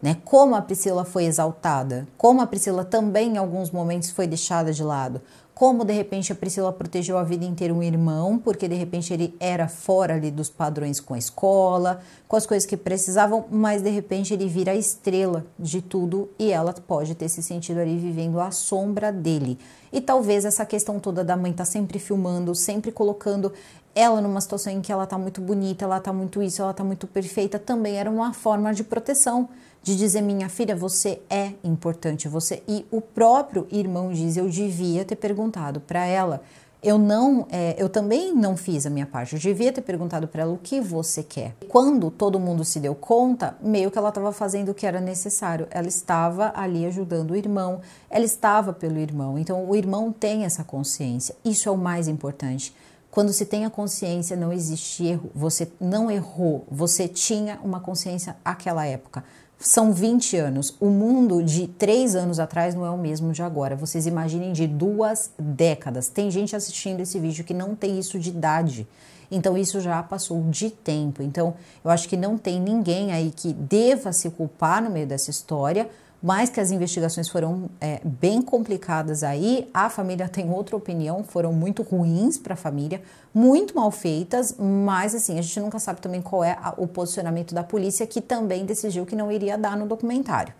né? Como a Priscila foi exaltada, como a Priscila também em alguns momentos foi deixada de lado, como de repente a Priscila protegeu a vida inteira um irmão, porque de repente ele era fora ali dos padrões com a escola, com as coisas que precisavam, mas de repente ele vira a estrela de tudo e ela pode ter se sentido ali vivendo à sombra dele. E talvez essa questão toda da mãe tá sempre filmando, sempre colocando ela numa situação em que ela tá muito bonita, ela tá muito isso, ela tá muito perfeita, também era uma forma de proteção, de dizer, minha filha, você é importante, você. E o próprio irmão diz, eu devia ter perguntado para ela. Eu não, é, eu também não fiz a minha parte. Eu devia ter perguntado para ela o que você quer. Quando todo mundo se deu conta, meio que ela estava fazendo o que era necessário. Ela estava ali ajudando o irmão. Ela estava pelo irmão. Então o irmão tem essa consciência. Isso é o mais importante. Quando se tem a consciência, não existe erro. Você não errou, você tinha uma consciência naquela época. São 20 anos. O mundo de três anos atrás não é o mesmo de agora. Vocês imaginem de duas décadas. Tem gente assistindo esse vídeo que não tem isso de idade. Então, isso já passou de tempo. Então, eu acho que não tem ninguém aí que deva se culpar no meio dessa história mais que as investigações foram é, bem complicadas aí. A família tem outra opinião, foram muito ruins para a família, muito mal feitas, mas assim, a gente nunca sabe também qual é a, o posicionamento da polícia, que também decidiu que não iria dar no documentário.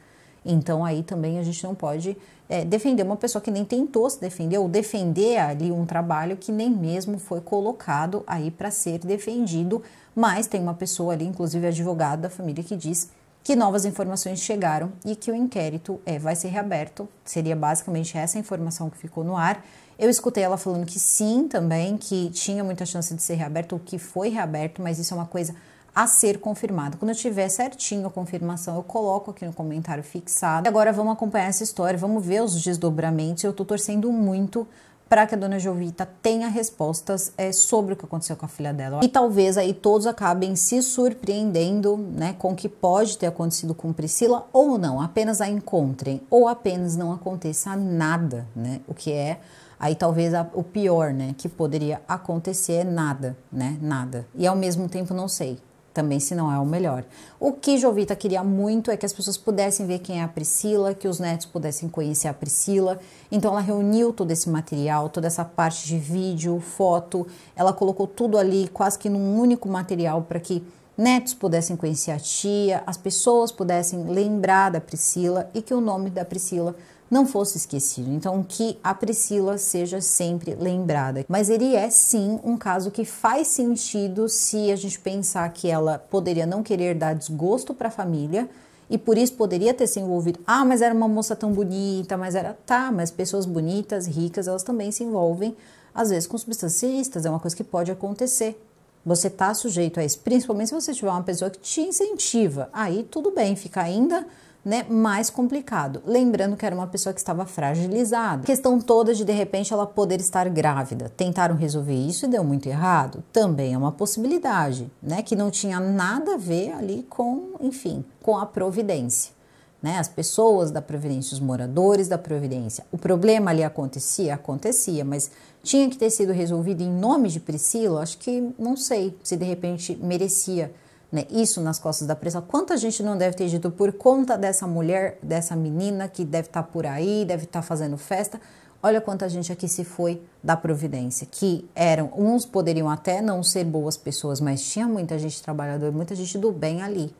Então aí também a gente não pode é, defender uma pessoa que nem tentou se defender ou defender ali um trabalho que nem mesmo foi colocado aí para ser defendido, mas tem uma pessoa ali, inclusive advogado da família, que diz que novas informações chegaram e que o inquérito é, vai ser reaberto. Seria basicamente essa informação que ficou no ar. Eu escutei ela falando que sim também, que tinha muita chance de ser reaberto, o que foi reaberto, mas isso é uma coisa a ser confirmado. Quando eu tiver certinho a confirmação, eu coloco aqui no comentário fixado. E agora vamos acompanhar essa história, vamos ver os desdobramentos. Eu tô torcendo muito para que a dona Jovita tenha respostas é, sobre o que aconteceu com a filha dela. E talvez aí todos acabem se surpreendendo né, com o que pode ter acontecido com Priscila ou não, apenas a encontrem, ou apenas não aconteça nada, né? O que é aí talvez a, o pior, né? Que poderia acontecer é nada, né? Nada. E ao mesmo tempo não sei também se não é o melhor. O que Jovita queria muito é que as pessoas pudessem ver quem é a Priscila, que os netos pudessem conhecer a Priscila. Então ela reuniu todo esse material, toda essa parte de vídeo, foto, ela colocou tudo ali quase que num único material para que netos pudessem conhecer a tia, as pessoas pudessem lembrar da Priscila e que o nome da Priscila não fosse esquecido. Então, que a Priscila seja sempre lembrada. Mas ele é sim um caso que faz sentido se a gente pensar que ela poderia não querer dar desgosto para a família e por isso poderia ter se envolvido. Ah, mas era uma moça tão bonita, mas era tá, mas pessoas bonitas, ricas, elas também se envolvem às vezes com substancistas. é uma coisa que pode acontecer. Você está sujeito a isso, principalmente se você tiver uma pessoa que te incentiva. Aí tudo bem, fica ainda né, mais complicado. Lembrando que era uma pessoa que estava fragilizada. questão toda de de repente ela poder estar grávida. Tentaram resolver isso e deu muito errado. Também é uma possibilidade, né, que não tinha nada a ver ali com, enfim, com a providência. Né, as pessoas da Providência, os moradores da Providência. O problema ali acontecia? Acontecia, mas tinha que ter sido resolvido em nome de Priscila? Acho que não sei se de repente merecia né? Isso nas costas da pressão. Quanta gente não deve ter dito por conta dessa mulher, dessa menina que deve estar tá por aí, deve estar tá fazendo festa. Olha quanta gente aqui se foi da providência, que eram uns poderiam até não ser boas pessoas, mas tinha muita gente trabalhadora, muita gente do bem ali.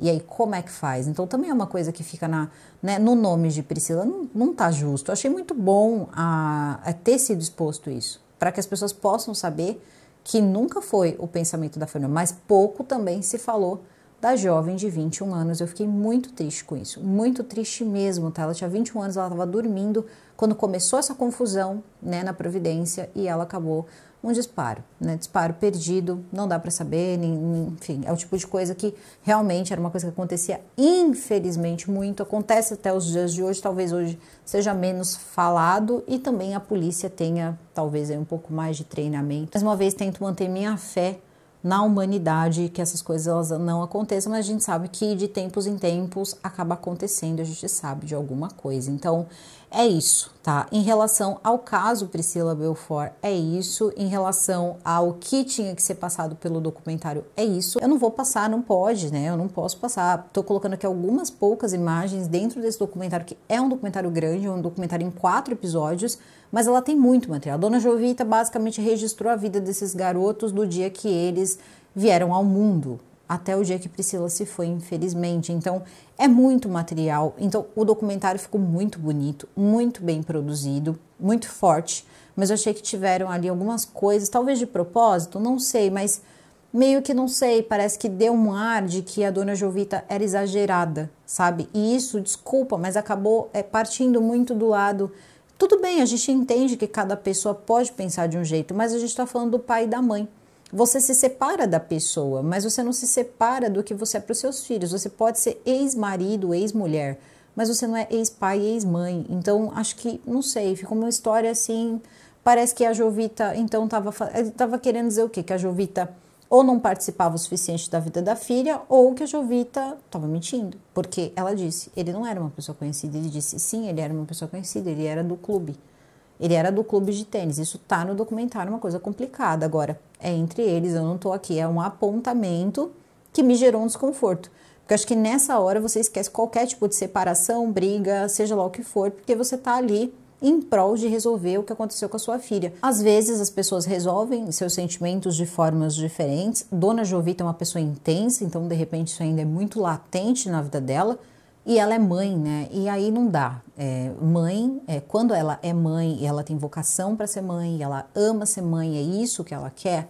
E aí, como é que faz? Então, também é uma coisa que fica na, né, no nome de Priscila. Não, não tá justo. Eu achei muito bom a, a é ter sido exposto isso, para que as pessoas possam saber que nunca foi o pensamento da família, mas pouco também se falou da jovem de 21 anos. Eu fiquei muito triste com isso, muito triste mesmo, tá? Ela tinha 21 anos, ela estava dormindo quando começou essa confusão, né, na Providência e ela acabou um disparo, né? Disparo perdido, não dá para saber, nem, enfim, é o tipo de coisa que realmente era uma coisa que acontecia, infelizmente, muito. Acontece até os dias de hoje, talvez hoje seja menos falado e também a polícia tenha, talvez, um pouco mais de treinamento. Mais uma vez, tento manter minha fé na humanidade que essas coisas elas não aconteçam, mas a gente sabe que de tempos em tempos acaba acontecendo, a gente sabe de alguma coisa. Então, é isso, tá? Em relação ao caso Priscila Belfort, é isso. Em relação ao que tinha que ser passado pelo documentário, é isso. Eu não vou passar, não pode, né? Eu não posso passar. Tô colocando aqui algumas poucas imagens dentro desse documentário, que é um documentário grande, um documentário em quatro episódios, mas ela tem muito material. A dona Jovita basicamente registrou a vida desses garotos do dia que eles vieram ao mundo, até o dia que Priscila se foi, infelizmente. Então, é muito material. Então, o documentário ficou muito bonito, muito bem produzido, muito forte. Mas eu achei que tiveram ali algumas coisas, talvez de propósito, não sei, mas meio que não sei, parece que deu um ar de que a dona Jovita era exagerada, sabe? E isso, desculpa, mas acabou é, partindo muito do lado tudo bem, a gente entende que cada pessoa pode pensar de um jeito, mas a gente está falando do pai e da mãe. Você se separa da pessoa, mas você não se separa do que você é para os seus filhos. Você pode ser ex-marido, ex-mulher, mas você não é ex-pai, ex-mãe. Então, acho que, não sei, ficou uma história assim. Parece que a Jovita, então, estava eh, querendo dizer o quê? Que a Jovita ou não participava o suficiente da vida da filha, ou que a Jovita estava mentindo, porque ela disse, ele não era uma pessoa conhecida, ele disse sim, ele era uma pessoa conhecida, ele era do clube. Ele era do clube de tênis, isso tá no documentário, uma coisa complicada agora. É entre eles, eu não tô aqui, é um apontamento que me gerou um desconforto. Porque acho que nessa hora você esquece qualquer tipo de separação, briga, seja lá o que for, porque você tá ali em prol de resolver o que aconteceu com a sua filha. Às vezes as pessoas resolvem seus sentimentos de formas diferentes. Dona Jovita é uma pessoa intensa, então de repente isso ainda é muito latente na vida dela. E ela é mãe, né? E aí não dá. É, mãe, é, quando ela é mãe e ela tem vocação para ser mãe, ela ama ser mãe, é isso que ela quer,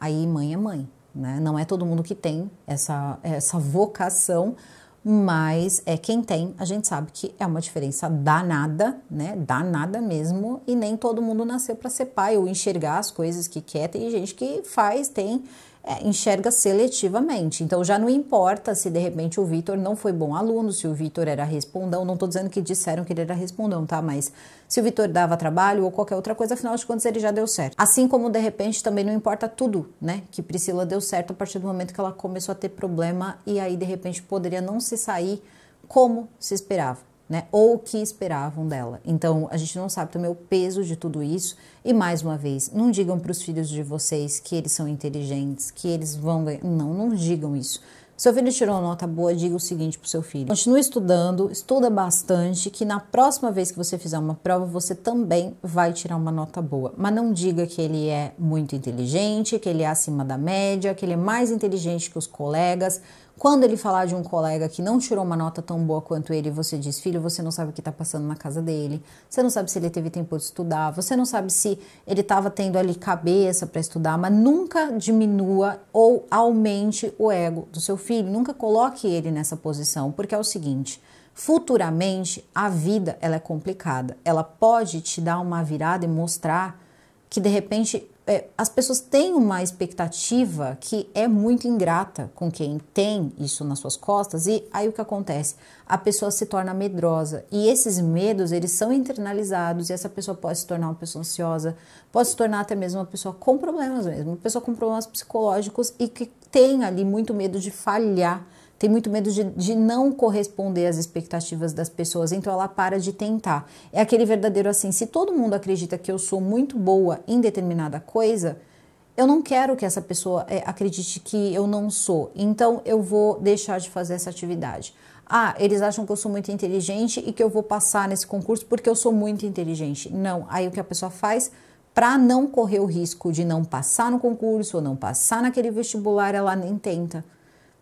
aí mãe é mãe, né? Não é todo mundo que tem essa, essa vocação, mas é quem tem, a gente sabe que é uma diferença danada, né? Danada mesmo, e nem todo mundo nasceu para ser pai ou enxergar as coisas que quer. Tem gente que faz, tem é, enxerga seletivamente. Então já não importa se de repente o Vitor não foi bom aluno, se o Vitor era respondão, não estou dizendo que disseram que ele era respondão, tá? Mas se o Vitor dava trabalho ou qualquer outra coisa, afinal de contas ele já deu certo. Assim como de repente também não importa tudo, né? Que Priscila deu certo a partir do momento que ela começou a ter problema e aí de repente poderia não se sair como se esperava né? Ou o que esperavam dela. Então, a gente não sabe também o peso de tudo isso. E mais uma vez, não digam para os filhos de vocês que eles são inteligentes, que eles vão ganhar. Não, não digam isso. Seu filho tirou uma nota boa, diga o seguinte para o seu filho: continue estudando, estuda bastante, que na próxima vez que você fizer uma prova, você também vai tirar uma nota boa. Mas não diga que ele é muito inteligente, que ele é acima da média, que ele é mais inteligente que os colegas. Quando ele falar de um colega que não tirou uma nota tão boa quanto ele, você diz: filho, você não sabe o que está passando na casa dele, você não sabe se ele teve tempo de estudar, você não sabe se ele estava tendo ali cabeça para estudar, mas nunca diminua ou aumente o ego do seu filho, nunca coloque ele nessa posição, porque é o seguinte. Futuramente, a vida ela é complicada. Ela pode te dar uma virada e mostrar que de repente é, as pessoas têm uma expectativa que é muito ingrata com quem tem isso nas suas costas e aí o que acontece? A pessoa se torna medrosa e esses medos eles são internalizados e essa pessoa pode se tornar uma pessoa ansiosa, pode se tornar até mesmo uma pessoa com problemas mesmo, uma pessoa com problemas psicológicos e que tem ali muito medo de falhar tem muito medo de, de não corresponder às expectativas das pessoas, então ela para de tentar. É aquele verdadeiro assim: se todo mundo acredita que eu sou muito boa em determinada coisa, eu não quero que essa pessoa eh, acredite que eu não sou, então eu vou deixar de fazer essa atividade. Ah, eles acham que eu sou muito inteligente e que eu vou passar nesse concurso porque eu sou muito inteligente. Não, aí o que a pessoa faz para não correr o risco de não passar no concurso ou não passar naquele vestibular, ela nem tenta.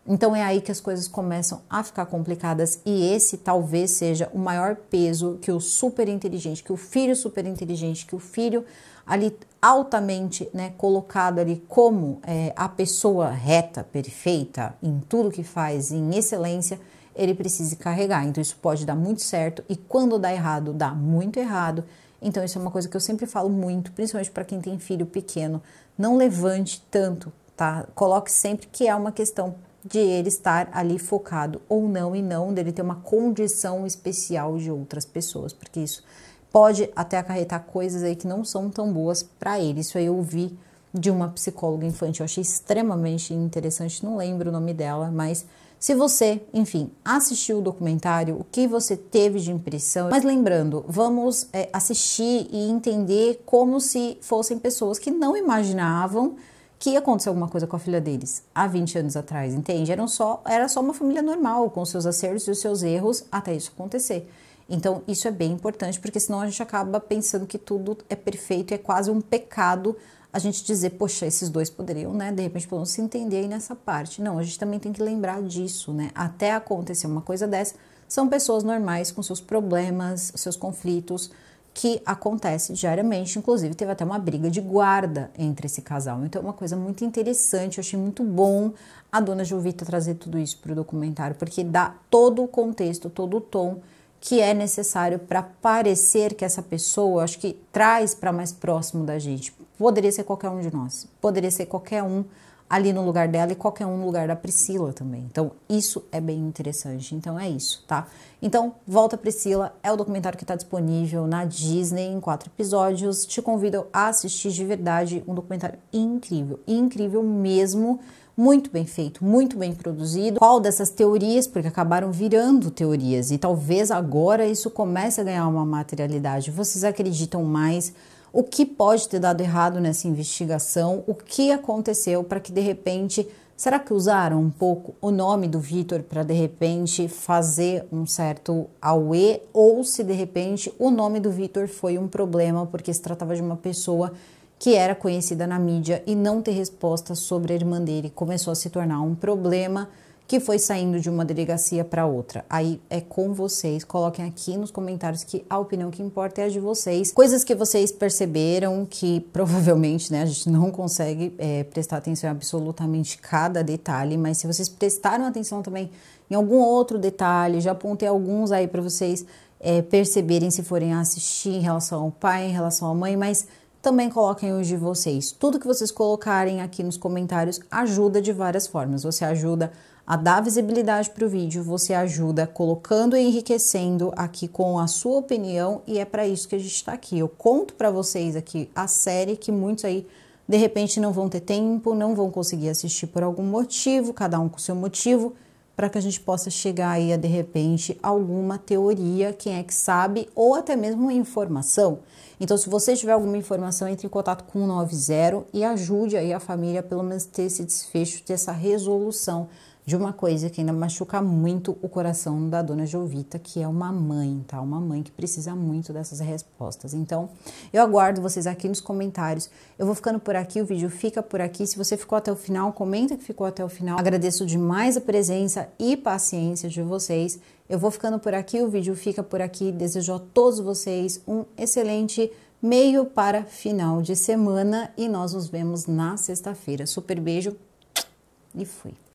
Então é aí que as coisas começam a ficar complicadas e esse talvez seja o maior peso que o super inteligente, que o filho super inteligente, que o filho ali altamente né, colocado ali como é, a pessoa reta, perfeita em tudo que faz, em excelência, ele precisa carregar. Então isso pode dar muito certo e quando dá errado, dá muito errado. Então isso é uma coisa que eu sempre falo muito, principalmente para quem tem filho pequeno, não levante tanto, tá? Coloque sempre que é uma questão de ele estar ali focado ou não e não dele ter uma condição especial de outras pessoas, porque isso pode até acarretar coisas aí que não são tão boas para ele. Isso aí eu vi de uma psicóloga infantil, eu achei extremamente interessante, não lembro o nome dela, mas se você, enfim, assistiu o documentário, o que você teve de impressão. Mas lembrando, vamos é, assistir e entender como se fossem pessoas que não imaginavam que aconteceu alguma coisa com a filha deles há 20 anos atrás, entende? Eram só, era só uma família normal, com seus acertos e os seus erros até isso acontecer. Então, isso é bem importante, porque senão a gente acaba pensando que tudo é perfeito e é quase um pecado a gente dizer, poxa, esses dois poderiam, né, de repente, não se entender nessa parte. Não, a gente também tem que lembrar disso, né? Até acontecer uma coisa dessa, são pessoas normais com seus problemas, seus conflitos, que acontece diariamente, inclusive teve até uma briga de guarda entre esse casal. Então é uma coisa muito interessante, eu achei muito bom a dona Jovita trazer tudo isso para o documentário, porque dá todo o contexto, todo o tom que é necessário para parecer que essa pessoa, acho que traz para mais próximo da gente. Poderia ser qualquer um de nós, poderia ser qualquer um ali no lugar dela e qualquer um no lugar da Priscila também. Então, isso é bem interessante. Então, é isso, tá? Então, Volta Priscila é o documentário que está disponível na Disney em quatro episódios. Te convido a assistir de verdade um documentário incrível, incrível mesmo muito bem feito, muito bem produzido. Qual dessas teorias, porque acabaram virando teorias e talvez agora isso comece a ganhar uma materialidade. Vocês acreditam mais o que pode ter dado errado nessa investigação, o que aconteceu para que de repente. Será que usaram um pouco o nome do Vitor para de repente fazer um certo auê? Ou se de repente o nome do Vitor foi um problema porque se tratava de uma pessoa que era conhecida na mídia e não ter resposta sobre a irmã dele começou a se tornar um problema que foi saindo de uma delegacia para outra. Aí é com vocês, coloquem aqui nos comentários que a opinião que importa é a de vocês. Coisas que vocês perceberam que provavelmente né, a gente não consegue é, prestar atenção em absolutamente cada detalhe, mas se vocês prestaram atenção também em algum outro detalhe, já apontei alguns aí para vocês é, perceberem se forem assistir em relação ao pai, em relação à mãe, mas também coloquem os de vocês. Tudo que vocês colocarem aqui nos comentários ajuda de várias formas. Você ajuda a dar visibilidade para o vídeo, você ajuda colocando e enriquecendo aqui com a sua opinião e é para isso que a gente está aqui. Eu conto para vocês aqui a série que muitos aí de repente não vão ter tempo, não vão conseguir assistir por algum motivo, cada um com seu motivo, para que a gente possa chegar aí a de repente alguma teoria, quem é que sabe, ou até mesmo uma informação. Então, se você tiver alguma informação, entre em contato com o 90 e ajude aí a família pelo menos ter esse desfecho, ter essa resolução de uma coisa que ainda machuca muito o coração da dona Jovita, que é uma mãe, tá? Uma mãe que precisa muito dessas respostas. Então, eu aguardo vocês aqui nos comentários. Eu vou ficando por aqui, o vídeo fica por aqui. Se você ficou até o final, comenta que ficou até o final. Agradeço demais a presença e paciência de vocês. Eu vou ficando por aqui, o vídeo fica por aqui. Desejo a todos vocês um excelente meio para final de semana e nós nos vemos na sexta-feira. Super beijo e fui.